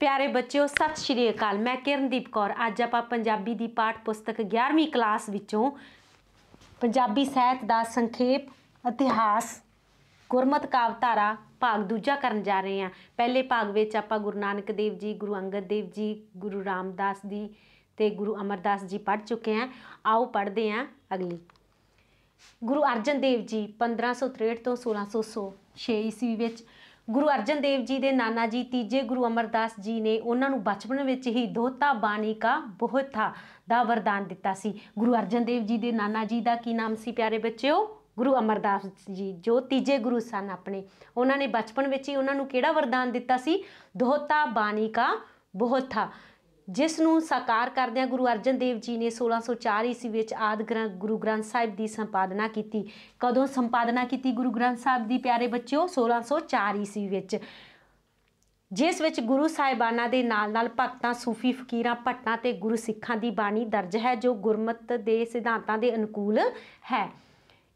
ਪਿਆਰੇ ਬੱਚਿਓ ਸਤਿ ਸ਼੍ਰੀ ਅਕਾਲ ਮੈਂ ਕਿਰਨਦੀਪ ਕੌਰ ਅੱਜ ਆਪਾਂ ਪੰਜਾਬੀ ਦੀ ਪਾਠ ਪੁਸਤਕ 11ਵੀਂ ਕਲਾਸ ਵਿੱਚੋਂ ਪੰਜਾਬੀ ਸਾਹਿਤ ਦਾ ਸੰਖੇਪ ਇਤਿਹਾਸ ਗੁਰਮਤ ਕਾਵਤਾਰਾ ਭਾਗ ਦੂਜਾ ਕਰਨ ਜਾ ਰਹੇ ਹਾਂ ਪਹਿਲੇ ਭਾਗ ਵਿੱਚ ਆਪਾਂ ਗੁਰੂ ਨਾਨਕ ਦੇਵ ਜੀ ਗੁਰੂ ਅੰਗਦ ਦੇਵ ਜੀ ਗੁਰੂ ਰਾਮਦਾਸ ਜੀ ਤੇ ਗੁਰੂ ਅਮਰਦਾਸ ਜੀ ਪੜ ਚੁੱਕੇ ਹਾਂ ਆਓ ਪੜਦੇ ਹਾਂ ਅਗਲੀ ਗੁਰੂ ਅਰਜਨ ਦੇਵ ਜੀ 1563 ਤੋਂ 1600 6 ਈਸਵੀ ਵਿੱਚ ਗੁਰੂ ਅਰਜਨ ਦੇਵ ਜੀ ਦੇ ਨਾਨਾ ਜੀ ਤੀਜੇ ਗੁਰੂ ਅਮਰਦਾਸ ਜੀ ਨੇ ਉਹਨਾਂ ਨੂੰ ਬਚਪਨ ਵਿੱਚ ਹੀ ਦੋਤਾ ਬਾਣੀ ਕਾ ਬਹੁਤ ਥਾ ਦਾ ਵਰਦਾਨ ਦਿੱਤਾ ਸੀ ਗੁਰੂ ਅਰਜਨ ਦੇਵ ਜੀ ਦੇ ਨਾਨਾ ਜੀ ਦਾ ਕੀ ਨਾਮ ਸੀ ਪਿਆਰੇ ਬੱਚਿਓ ਗੁਰੂ ਅਮਰਦਾਸ ਜੀ ਜੋ ਤੀਜੇ ਗੁਰੂ ਸਨ ਆਪਣੇ ਉਹਨਾਂ ਨੇ ਬਚਪਨ ਵਿੱਚ ਹੀ ਉਹਨਾਂ ਨੂੰ ਕਿਹੜਾ ਵਰਦਾਨ ਦਿੱਤਾ ਸੀ ਦੋਤਾ ਬਾਣੀ ਕਾ ਬਹੁਤ ਥਾ ਜਿਸ ਨੂੰ ਸਾਕਾਰ ਕਰਦਿਆਂ ਗੁਰੂ ਅਰਜਨ ਦੇਵ ਜੀ ਨੇ 1604 ਈਸਵੀ ਵਿੱਚ ਆਦ ਗ੍ਰੰਥ ਗੁਰੂ ਗ੍ਰੰਥ ਸਾਹਿਬ ਦੀ ਸੰਪਾਦਨਾ ਕੀਤੀ ਕਦੋਂ ਸੰਪਾਦਨਾ ਕੀਤੀ ਗੁਰੂ ਗ੍ਰੰਥ ਸਾਹਿਬ ਦੀ ਪਿਆਰੇ ਬੱਚਿਓ 1604 ਈਸਵੀ ਵਿੱਚ ਜਿਸ ਵਿੱਚ ਗੁਰੂ ਸਾਹਿਬਾਨਾਂ ਦੇ ਨਾਲ-ਨਾਲ ਭਗਤਾਂ ਸੂਫੀ ਫਕੀਰਾਂ ਭੱਟਾਂ ਤੇ ਗੁਰੂ ਸਿੱਖਾਂ ਦੀ ਬਾਣੀ ਦਰਜ ਹੈ ਜੋ ਗੁਰਮਤ ਦੇ ਸਿਧਾਂਤਾਂ ਦੇ ਅਨੁਕੂਲ ਹੈ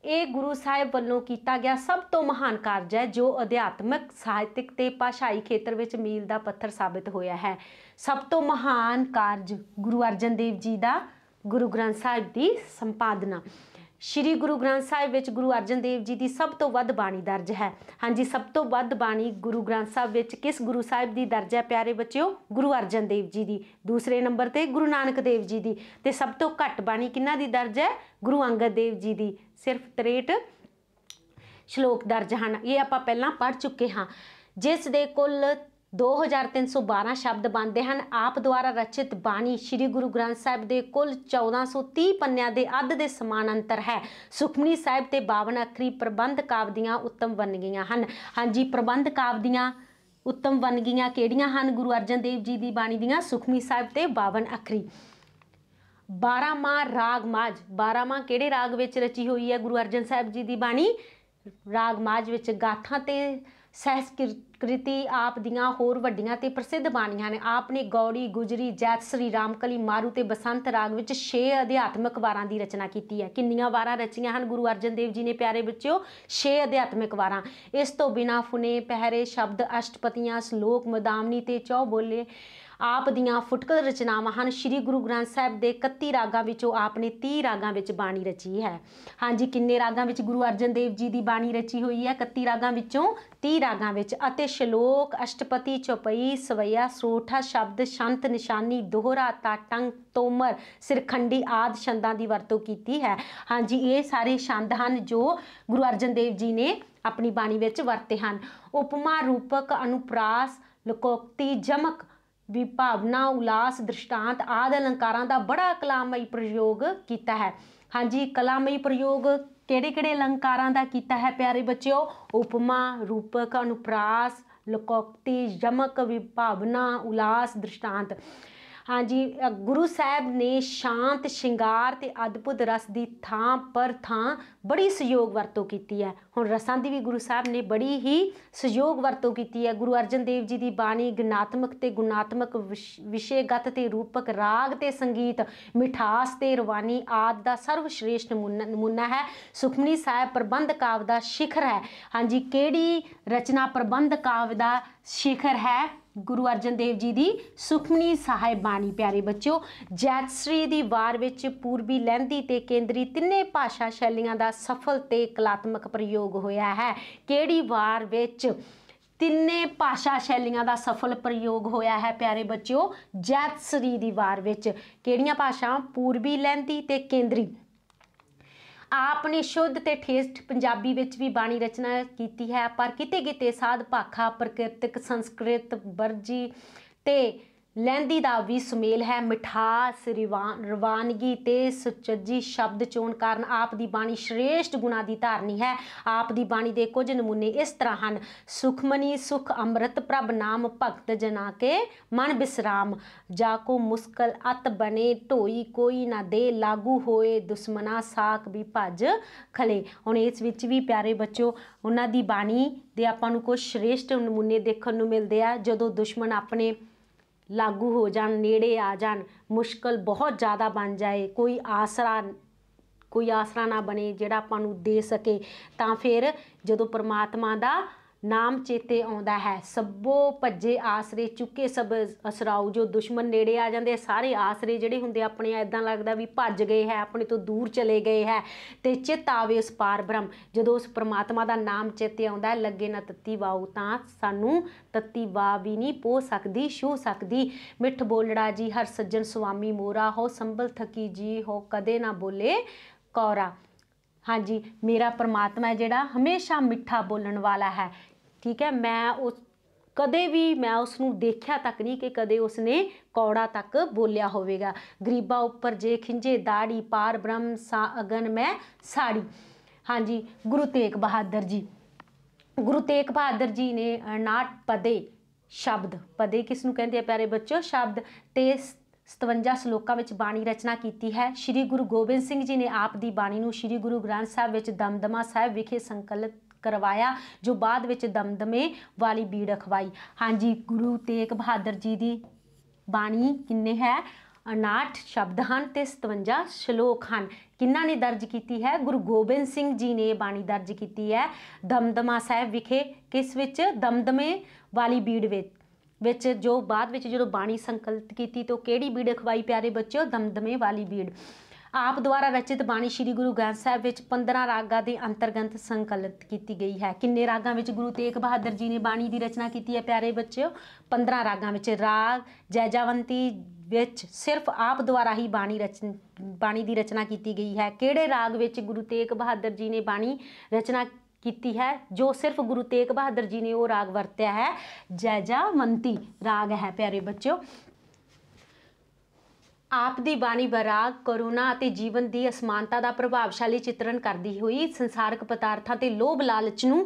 ਇਹ ਗੁਰੂ ਸਾਹਿਬ ਵੱਲੋਂ ਕੀਤਾ ਗਿਆ ਸਭ ਤੋਂ ਮਹਾਨ ਕਾਰਜ ਹੈ ਜੋ ਅਧਿਆਤਮਿਕ ਸਾਹਿਤਿਕ ਤੇ ਭਾਸ਼ਾਈ ਖੇਤਰ ਵਿੱਚ ਮੀਲ ਦਾ ਪੱਥਰ ਸਾਬਤ ਹੋਇਆ ਹੈ ਸਭ ਤੋਂ ਮਹਾਨ ਕਾਰਜ ਗੁਰੂ ਅਰਜਨ ਦੇਵ ਜੀ ਦਾ ਗੁਰੂ ਗ੍ਰੰਥ ਸਾਹਿਬ ਦੀ ਸੰਪਾਦਨਾ ਸ਼੍ਰੀ ਗੁਰੂ ਗ੍ਰੰਥ ਸਾਹਿਬ ਵਿੱਚ ਗੁਰੂ ਅਰਜਨ ਦੇਵ ਜੀ ਦੀ ਸਭ ਤੋਂ ਵੱਧ ਬਾਣੀ ਦਰਜ ਹੈ ਹਾਂਜੀ ਸਭ ਤੋਂ ਵੱਧ ਬਾਣੀ ਗੁਰੂ ਗ੍ਰੰਥ ਸਾਹਿਬ ਵਿੱਚ ਕਿਸ ਗੁਰੂ ਸਾਹਿਬ ਦੀ ਦਰਜ ਹੈ ਪਿਆਰੇ ਬੱਚਿਓ ਗੁਰੂ ਅਰਜਨ ਦੇਵ ਜੀ ਦੀ ਦੂਸਰੇ ਨੰਬਰ ਤੇ ਗੁਰੂ ਨਾਨਕ ਦੇਵ ਜੀ ਦੀ ਤੇ ਸਭ ਤੋਂ ਘੱਟ ਬਾਣੀ ਕਿੰਨਾ ਦੀ ਦਰਜ ਹੈ ਗੁਰੂ ਅੰਗਦ ਦੇਵ ਜੀ ਦੀ ਸਿਰਫ 63 ਸ਼ਲੋਕ ਦਰਜ ਹਨ ਇਹ ਆਪਾਂ ਪਹਿਲਾਂ ਪੜ ਚੁੱਕੇ ਹਾਂ ਜਿਸ ਦੇ ਕੁੱਲ 2312 ਸ਼ਬਦ ਬਣਦੇ ਹਨ ਆਪ ਦੁਆਰਾ ਰਚਿਤ ਬਾਣੀ ਸ੍ਰੀ ਗੁਰੂ ਗ੍ਰੰਥ ਸਾਹਿਬ ਦੇ ਕੁੱਲ 1430 ਪੰਨਿਆਂ ਦੇ ਅੱਧ ਦੇ ਸਮਾਨ ਅੰਤਰ ਹੈ ਸੁਖਮਨੀ ਸਾਹਿਬ ਤੇ 52 ਅਖਰੀ ਪ੍ਰਬੰਧ ਕਾਵ ਦੀਆਂ ਉੱਤਮ ਗਈਆਂ ਹਨ ਹਾਂਜੀ ਪ੍ਰਬੰਧ ਕਾਵ ਦੀਆਂ ਉੱਤਮ ਗਈਆਂ ਕਿਹੜੀਆਂ ਹਨ ਗੁਰੂ ਅਰਜਨ ਦੇਵ ਜੀ ਦੀ ਬਾਣੀ ਦੀਆਂ ਸੁਖਮਨੀ ਸਾਹਿਬ ਤੇ 52 ਅਖਰੀ ਬਾਰਾਮਾ ਰਾਗ ਮਾਝ ਬਾਰਾਮਾ ਕਿਹੜੇ ਰਾਗ ਵਿੱਚ ਰਚੀ ਹੋਈ ਹੈ ਗੁਰੂ ਅਰਜਨ ਸਾਹਿਬ ਜੀ ਦੀ ਬਾਣੀ ਰਾਗ ਮਾਝ ਵਿੱਚ ਗਾਥਾ ਤੇ ਸਹਿਸਕ੍ਰਿਤੀ ਆਪ ਦੀਆਂ ਹੋਰ ਵੱਡੀਆਂ ਤੇ ਪ੍ਰਸਿੱਧ ਬਾਣੀਆਂ ਨੇ ਆਪ ਨੇ ਗੌੜੀ ਗੁਜਰੀ ਜੈਤ ਸ੍ਰੀ ਰਾਮਕਲੀ ਮਾਰੂ ਤੇ ਬਸੰਤ ਰਾਗ ਵਿੱਚ 6 ਅਧਿਆਤਮਿਕ ਵਾਰਾਂ ਦੀ ਰਚਨਾ ਕੀਤੀ ਹੈ ਕਿੰਨੀਆਂ ਵਾਰਾਂ ਰਚੀਆਂ ਹਨ ਗੁਰੂ ਅਰਜਨ ਦੇਵ ਜੀ ਨੇ ਪਿਆਰੇ ਬੱਚਿਓ 6 ਅਧਿਆਤਮਿਕ ਵਾਰਾਂ ਇਸ ਤੋਂ ਬਿਨਾ ਫੁਨੇ ਪਹਿਰੇ ਸ਼ਬਦ ਅਸ਼ਟਪਤੀਆਂ ਸ਼ਲੋਕ ਮਦਾਮਨੀ ਤੇ ਚੌ ਬੋਲੇ ਆਪ ਦੀਆਂ ਫੁਟਕਲ ਰਚਨਾਵਾਂ ਹਨ ਸ੍ਰੀ ਗੁਰੂ ਗ੍ਰੰਥ ਸਾਹਿਬ ਦੇ 31 ਰਾਗਾਂ ਵਿੱਚੋਂ ਆਪ ਨੇ 30 ਰਾਗਾਂ ਵਿੱਚ ਬਾਣੀ ਰਚੀ ਹੈ ਹਾਂਜੀ ਕਿੰਨੇ ਰਾਗਾਂ ਵਿੱਚ ਗੁਰੂ ਅਰਜਨ ਦੇਵ ਜੀ ਦੀ ਬਾਣੀ ਰਚੀ ਹੋਈ ਹੈ 31 ਰਾਗਾਂ ਵਿੱਚੋਂ 30 ਰਾਗਾਂ ਵਿੱਚ ਅਤੇ ਸ਼ਲੋਕ ਅਸ਼ਟਪਤੀ ਚਉਪਈ ਸਵਈਆ ਸੋਠਾ ਸ਼ਬਦ ਸ਼ੰਤ ਨਿਸ਼ਾਨੀ ਦੋਹਰਾ ਤਾਟੰਗ ਤੋਮਰ ਸਿਰਖੰਡੀ ਆਦ ਛੰਦਾਂ ਦੀ ਵਰਤੋਂ ਕੀਤੀ ਹੈ ਹਾਂਜੀ ਇਹ ਸਾਰੇ ਛੰਦ ਹਨ ਜੋ ਗੁਰੂ ਅਰਜਨ ਦੇਵ ਜੀ ਨੇ ਆਪਣੀ ਬਾਣੀ ਵਿੱਚ ਵਰਤੇ ਹਨ ਉਪਮਾ ਰੂਪਕ ਅਨੁਪਰਾਸ ਲੋਕੋਕਤੀ ਜਮਕ ਵੀ ਭਾਵਨਾ ਉਲਾਸ ਦ੍ਰਿਸ਼ਟਾਂਤ ਆਦ ਅਲੰਕਾਰਾਂ ਦਾ ਬੜਾ ਕਲਾਮਈ ਪ੍ਰਯੋਗ ਕੀਤਾ ਹੈ ਹਾਂਜੀ ਕਲਾਮਈ ਪ੍ਰਯੋਗ ਕਿਹੜੇ-ਕਿਹੜੇ ਅਲੰਕਾਰਾਂ ਦਾ ਕੀਤਾ ਹੈ ਪਿਆਰੇ ਬੱਚਿਓ ਉਪਮਾ ਰੂਪਕ ਅਨੁਪ੍ਰਾਸ ਲਕੋਕਤੀ ਜਮਕ ਵਿਭਾਵਨਾ ਉਲਾਸ ਦ੍ਰਿਸ਼ਟਾਂਤ ਹਾਂਜੀ ਗੁਰੂ ਸਾਹਿਬ ਨੇ ਸ਼ਾਂਤ ਸ਼ਿੰਗਾਰ ਤੇ ਅਦਭੁਤ ਰਸ ਦੀ ਥਾਂ ਪਰ ਥਾਂ ਬੜੀ ਸਯੋਗ ਵਰਤੋਂ ਕੀਤੀ ਹੈ ਹੁਣ ਰਸਾਂ ਦੀ ਵੀ ਗੁਰੂ ਸਾਹਿਬ ਨੇ ਬੜੀ ਹੀ ਸਯੋਗ ਵਰਤੋਂ ਕੀਤੀ ਹੈ ਗੁਰੂ ਅਰਜਨ ਦੇਵ ਜੀ ਦੀ ਬਾਣੀ ਗਨਾਤਮਕ ਤੇ ਗੁਣਾਤਮਕ ਵਿਸ਼ੇਗਤ ਤੇ ਰੂਪਕ ਰਾਗ ਤੇ ਸੰਗੀਤ ਮਿਠਾਸ ਤੇ ਰਵਾਨੀ ਆਦ ਦਾ ਸਰਵ ਸ੍ਰੇਸ਼ਟ ਨਮੂਨਾ ਹੈ ਸੁਖਮਨੀ ਸਾਹਿਬ ਪ੍ਰਬੰਧ ਕਾਵ ਦਾ ਸ਼ਿਖਰ ਹੈ ਹਾਂਜੀ ਕਿਹੜੀ ਰਚਨਾ ਪ੍ਰਬੰਧ ਕਾਵ ਦਾ ਸ਼ਿਖਰ ਹੈ ਗੁਰੂ ਅਰਜਨ ਦੇਵ ਜੀ ਦੀ ਸੁਖਮਨੀ ਸਾਹਿਬ ਬਾਣੀ ਪਿਆਰੇ ਬੱਚਿਓ ਜੈਤਸਰੀ ਦੀ ਵਾਰ ਵਿੱਚ ਪੂਰਬੀ ਲਹਿੰਦੀ ਤੇ ਕੇਂਦਰੀ ਤਿੰਨੇ ਭਾਸ਼ਾ ਸ਼ੈਲੀਆਂ ਦਾ ਸਫਲ ਤੇ ਕਲਾਤਮਕ ਪ੍ਰਯੋਗ ਹੋਇਆ ਹੈ ਕਿਹੜੀ ਵਾਰ ਵਿੱਚ ਤਿੰਨੇ ਭਾਸ਼ਾ ਸ਼ੈਲੀਆਂ ਦਾ ਸਫਲ ਪ੍ਰਯੋਗ ਹੋਇਆ ਹੈ ਪਿਆਰੇ ਬੱਚਿਓ ਜੈਤਸਰੀ ਦੀ ਵਾਰ ਵਿੱਚ ਕਿਹੜੀਆਂ ਭਾਸ਼ਾਵਾਂ ਪੂਰਬੀ ਲਹਿੰਦੀ ਤੇ ਕੇਂਦਰੀ ਆਪ ਨੇ ਸ਼ੁੱਧ ਤੇ ਠੇਸਟ ਪੰਜਾਬੀ ਵਿੱਚ ਵੀ ਬਾਣੀ ਰਚਨਾ ਕੀਤੀ ਹੈ ਪਰ ਕਿਤੇ ਕਿਤੇ ਸਾਧ ਭਾਖਾ ਪ੍ਰਕਿਰਤਿਕ ਸੰਸਕ੍ਰਿਤ ਵਰਜੀ ਤੇ ਲਹਿੰਦੀ ਦਾ ਵੀ ਸੁਮੇਲ ਹੈ ਮਿਠਾਸ ਰਵਾਨਗੀ ਤੇ ਸੁਚੱਜੀ ਸ਼ਬਦ ਚੋਣ ਕਾਰਨ ਆਪ ਦੀ ਬਾਣੀ ਸ਼੍ਰੇਸ਼ਟ ਗੁਣਾ ਦੀ ਧਾਰਨੀ ਹੈ ਆਪ ਦੀ ਬਾਣੀ ਦੇ ਕੁਝ ਨਮੂਨੇ ਇਸ ਤਰ੍ਹਾਂ ਹਨ ਸੁਖਮਨੀ ਸੁਖ ਅੰਮ੍ਰਿਤ ਪ੍ਰਭ ਨਾਮ ਭਗਤ ਜਨਾ ਕੇ ਮਨ ਬਿਸਰਾਮ ਜਾ ਕੋ ਮੁਸਕਲ ਅਤ ਬਨੇ ਢੋਈ ਕੋਈ ਨਾ ਦੇ ਲਾਗੂ ਹੋਏ ਦੁਸ਼ਮਨਾ ਸਾਖ ਵੀ ਭਜ ਖਲੇ ਹੁਣ ਇਸ ਵਿੱਚ ਵੀ ਪਿਆਰੇ ਬੱਚੋ ਉਹਨਾਂ ਦੀ ਬਾਣੀ ਦੇ ਆਪਾਂ ਨੂੰ ਕੁਝ ਸ਼੍ਰੇਸ਼ਟ ਨਮੂਨੇ ਦੇਖਣ ਨੂੰ ਮਿਲਦੇ ਆ ਜਦੋਂ ਦੁਸ਼ਮਣ ਆਪਣੇ ਲਾਗੂ ਹੋ ਜਾਣ ਨੇੜੇ ਆ ਜਾਣ ਮੁਸ਼ਕਲ ਬਹੁਤ ਜ਼ਿਆਦਾ ਬਣ ਜਾਏ ਕੋਈ ਆਸਰਾ ਕੋਈ ਆਸਰਾ ਨਾ ਬਣੇ ਜਿਹੜਾ ਆਪਾਂ ਨੂੰ ਦੇ ਸਕੇ ਤਾਂ ਫਿਰ ਜਦੋਂ ਪਰਮਾਤਮਾ ਦਾ ਨਾਮ ਚੇਤੇ ਆਉਂਦਾ ਹੈ ਸਭੋ ਭੱਜੇ ਆਸਰੇ ਚੁੱਕੇ ਸਭ ਅਸਰਾਉ ਜੋ ਦੁਸ਼ਮਣ ਨੇੜੇ ਆ ਜਾਂਦੇ ਸਾਰੇ ਆਸਰੇ ਜਿਹੜੇ ਹੁੰਦੇ ਆਪਣੇ ਐਦਾਂ ਲੱਗਦਾ ਵੀ ਭੱਜ ਗਏ ਹੈ ਆਪਣੇ ਤੋਂ ਦੂਰ ਚਲੇ ਗਏ ਹੈ ਤੇ ਚਿਤ ਆਵੇ ਉਸ ਪਾਰ ਬ੍ਰਹਮ ਜਦੋਂ ਉਸ ਪ੍ਰਮਾਤਮਾ ਦਾ ਨਾਮ ਚੇਤੇ ਆਉਂਦਾ ਲੱਗੇ ਨਾ ਤੱਤੀ ਵਾਉ ਤਾਂ ਸਾਨੂੰ ਤੱਤੀ ਵਾ ਵੀ ਨਹੀਂ ਪੋ ਸਕਦੀ ਛੂ ਸਕਦੀ ਮਿੱਠ ਬੋਲੜਾ ਜੀ ਹਰ ਸੱਜਣ ਸੁਆਮੀ ਮੋਰਾ ਹੋ ਸੰਭਲ ਥਕੀ ਜੀ ਹੋ ਕਦੇ ਨਾ ਬੋਲੇ ਕੌਰਾ ਹਾਂਜੀ ਮੇਰਾ ਪਰਮਾਤਮਾ ਜਿਹੜਾ ਹਮੇਸ਼ਾ ਮਿੱਠਾ ਬੋਲਣ ਵਾਲਾ ਹੈ ਠੀਕ ਹੈ ਮੈਂ ਉਸ ਕਦੇ ਵੀ ਮੈਂ ਉਸ ਨੂੰ ਦੇਖਿਆ ਤੱਕ ਨਹੀਂ ਕਿ ਕਦੇ ਉਸ ਨੇ ਕੌੜਾ ਤੱਕ ਬੋਲਿਆ ਹੋਵੇਗਾ ਗਰੀਬਾ ਉੱਪਰ ਜੇ ਖਿੰਜੇ ਦਾੜੀ ਪਾਰ ਬ੍ਰਹਮ ਸਾ ਅਗਨ ਮੈਂ ਸਾੜੀ ਹਾਂਜੀ ਗੁਰੂ ਤੇਗ ਬਹਾਦਰ ਜੀ ਗੁਰੂ ਤੇਗ ਬਹਾਦਰ ਜੀ ਨੇ ਨਾਟ ਪਦੇ ਸ਼ਬਦ ਪਦੇ ਕਿਸ ਨੂੰ ਕਹਿੰਦੇ ਆ ਪਿਆਰੇ ਬੱਚੋ ਸ਼ਬਦ ਤੇ 57 ਸ਼ਲੋਕਾਂ ਵਿੱਚ ਬਾਣੀ ਰਚਨਾ ਕੀਤੀ ਹੈ ਸ੍ਰੀ ਗੁਰੂ ਗੋਬਿੰਦ ਸਿੰਘ ਜੀ ਨੇ ਆਪ ਦੀ ਬਾਣੀ ਨੂੰ ਸ੍ਰੀ ਗੁਰੂ ਗ੍ਰੰਥ ਸਾਹਿਬ ਵਿੱਚ ਦਮਦਮਾ ਸਾਹਿਬ ਵਿਖੇ ਸੰਕਲਿਤ ਕਰਵਾਇਆ ਜੋ ਬਾਅਦ ਵਿੱਚ ਦਮਦਮੇ ਵਾਲੀ ਬੀੜ ਅਖਵਾਈ ਹਾਂਜੀ ਗੁਰੂ ਤੇਗ ਬਹਾਦਰ ਜੀ ਦੀ ਬਾਣੀ ਕਿੰਨੇ ਹੈ 59 ਸ਼ਬਦ ਹਨ ਤੇ 57 ਸ਼ਲੋਕ ਹਨ ਕਿੰਨਾ ਨੇ ਦਰਜ ਕੀਤੀ ਹੈ ਗੁਰੂ ਗੋਬਿੰਦ ਸਿੰਘ ਜੀ ਨੇ ਬਾਣੀ ਦਰਜ ਕੀਤੀ ਹੈ ਦਮਦਮਾ ਸਾਹਿਬ ਵਿਖੇ ਕਿਸ ਵਿੱਚ ਦਮਦਮੇ ਵਾਲੀ ਬੀੜ ਵਿੱਚ ਵਿੱਚ ਜੋ ਬਾਅਦ ਵਿੱਚ ਜਦੋਂ ਬਾਣੀ ਸੰਕਲਪ ਕੀਤੀ ਤੋ ਕਿਹੜੀ ਬੀੜ ਖਵਾਈ ਪਿਆਰੇ ਬੱਚਿਓ ਦਮਦਮੇ ਵਾਲੀ ਬੀੜ ਆਪ ਦੁਆਰਾ ਰਚਿਤ ਬਾਣੀ ਸ੍ਰੀ ਗੁਰੂ ਗ੍ਰੰਥ ਸਾਹਿਬ ਵਿੱਚ 15 ਰਾਗਾਂ ਦੇ ਅੰਤਰਗਤ ਸੰਕਲਿਤ ਕੀਤੀ ਗਈ ਹੈ ਕਿੰਨੇ ਰਾਗਾਂ ਵਿੱਚ ਗੁਰੂ ਤੇਗ ਬਹਾਦਰ ਜੀ ਨੇ ਬਾਣੀ ਦੀ ਰਚਨਾ ਕੀਤੀ ਹੈ ਪਿਆਰੇ ਬੱਚਿਓ 15 ਰਾਗਾਂ ਵਿੱਚ ਰਾਗ ਜੈਜਾਵੰਤੀ ਵਿੱਚ ਸਿਰਫ ਆਪ ਦੁਆਰਾ ਹੀ ਬਾਣੀ ਰਚਨ ਬਾਣੀ ਦੀ ਰਚਨਾ ਕੀਤੀ ਗਈ ਹੈ ਕਿਹੜੇ ਰਾਗ ਵਿੱਚ ਗੁਰੂ ਤੇਗ ਬਹਾਦਰ ਜੀ ਨੇ ਬਾਣੀ ਰਚਨਾ ਕੀਤੀ ਹੈ ਜੋ ਸਿਰਫ ਗੁਰੂ ਤੇਗ ਬਹਾਦਰ ਜੀ ਨੇ ਉਹ ਰਾਗ ਵਰਤਿਆ ਹੈ ਜੈਜਾਵੰਤੀ ਰਾਗ ਹੈ ਪਿਆਰੇ ਬੱਚਿਓ ਆਪ ਦੀ ਬਾਣੀ ਬਰਾਗ ਕਰੋਨਾ ਅਤੇ ਜੀਵਨ ਦੀ ਅਸਮਾਨਤਾ ਦਾ ਪ੍ਰਭਾਵਸ਼ਾਲੀ ਚਿੱਤਰਣ ਕਰਦੀ ਹੋਈ ਸੰਸਾਰਕ ਪਦਾਰਥਾਂ ਤੇ ਲੋਭ ਲਾਲਚ ਨੂੰ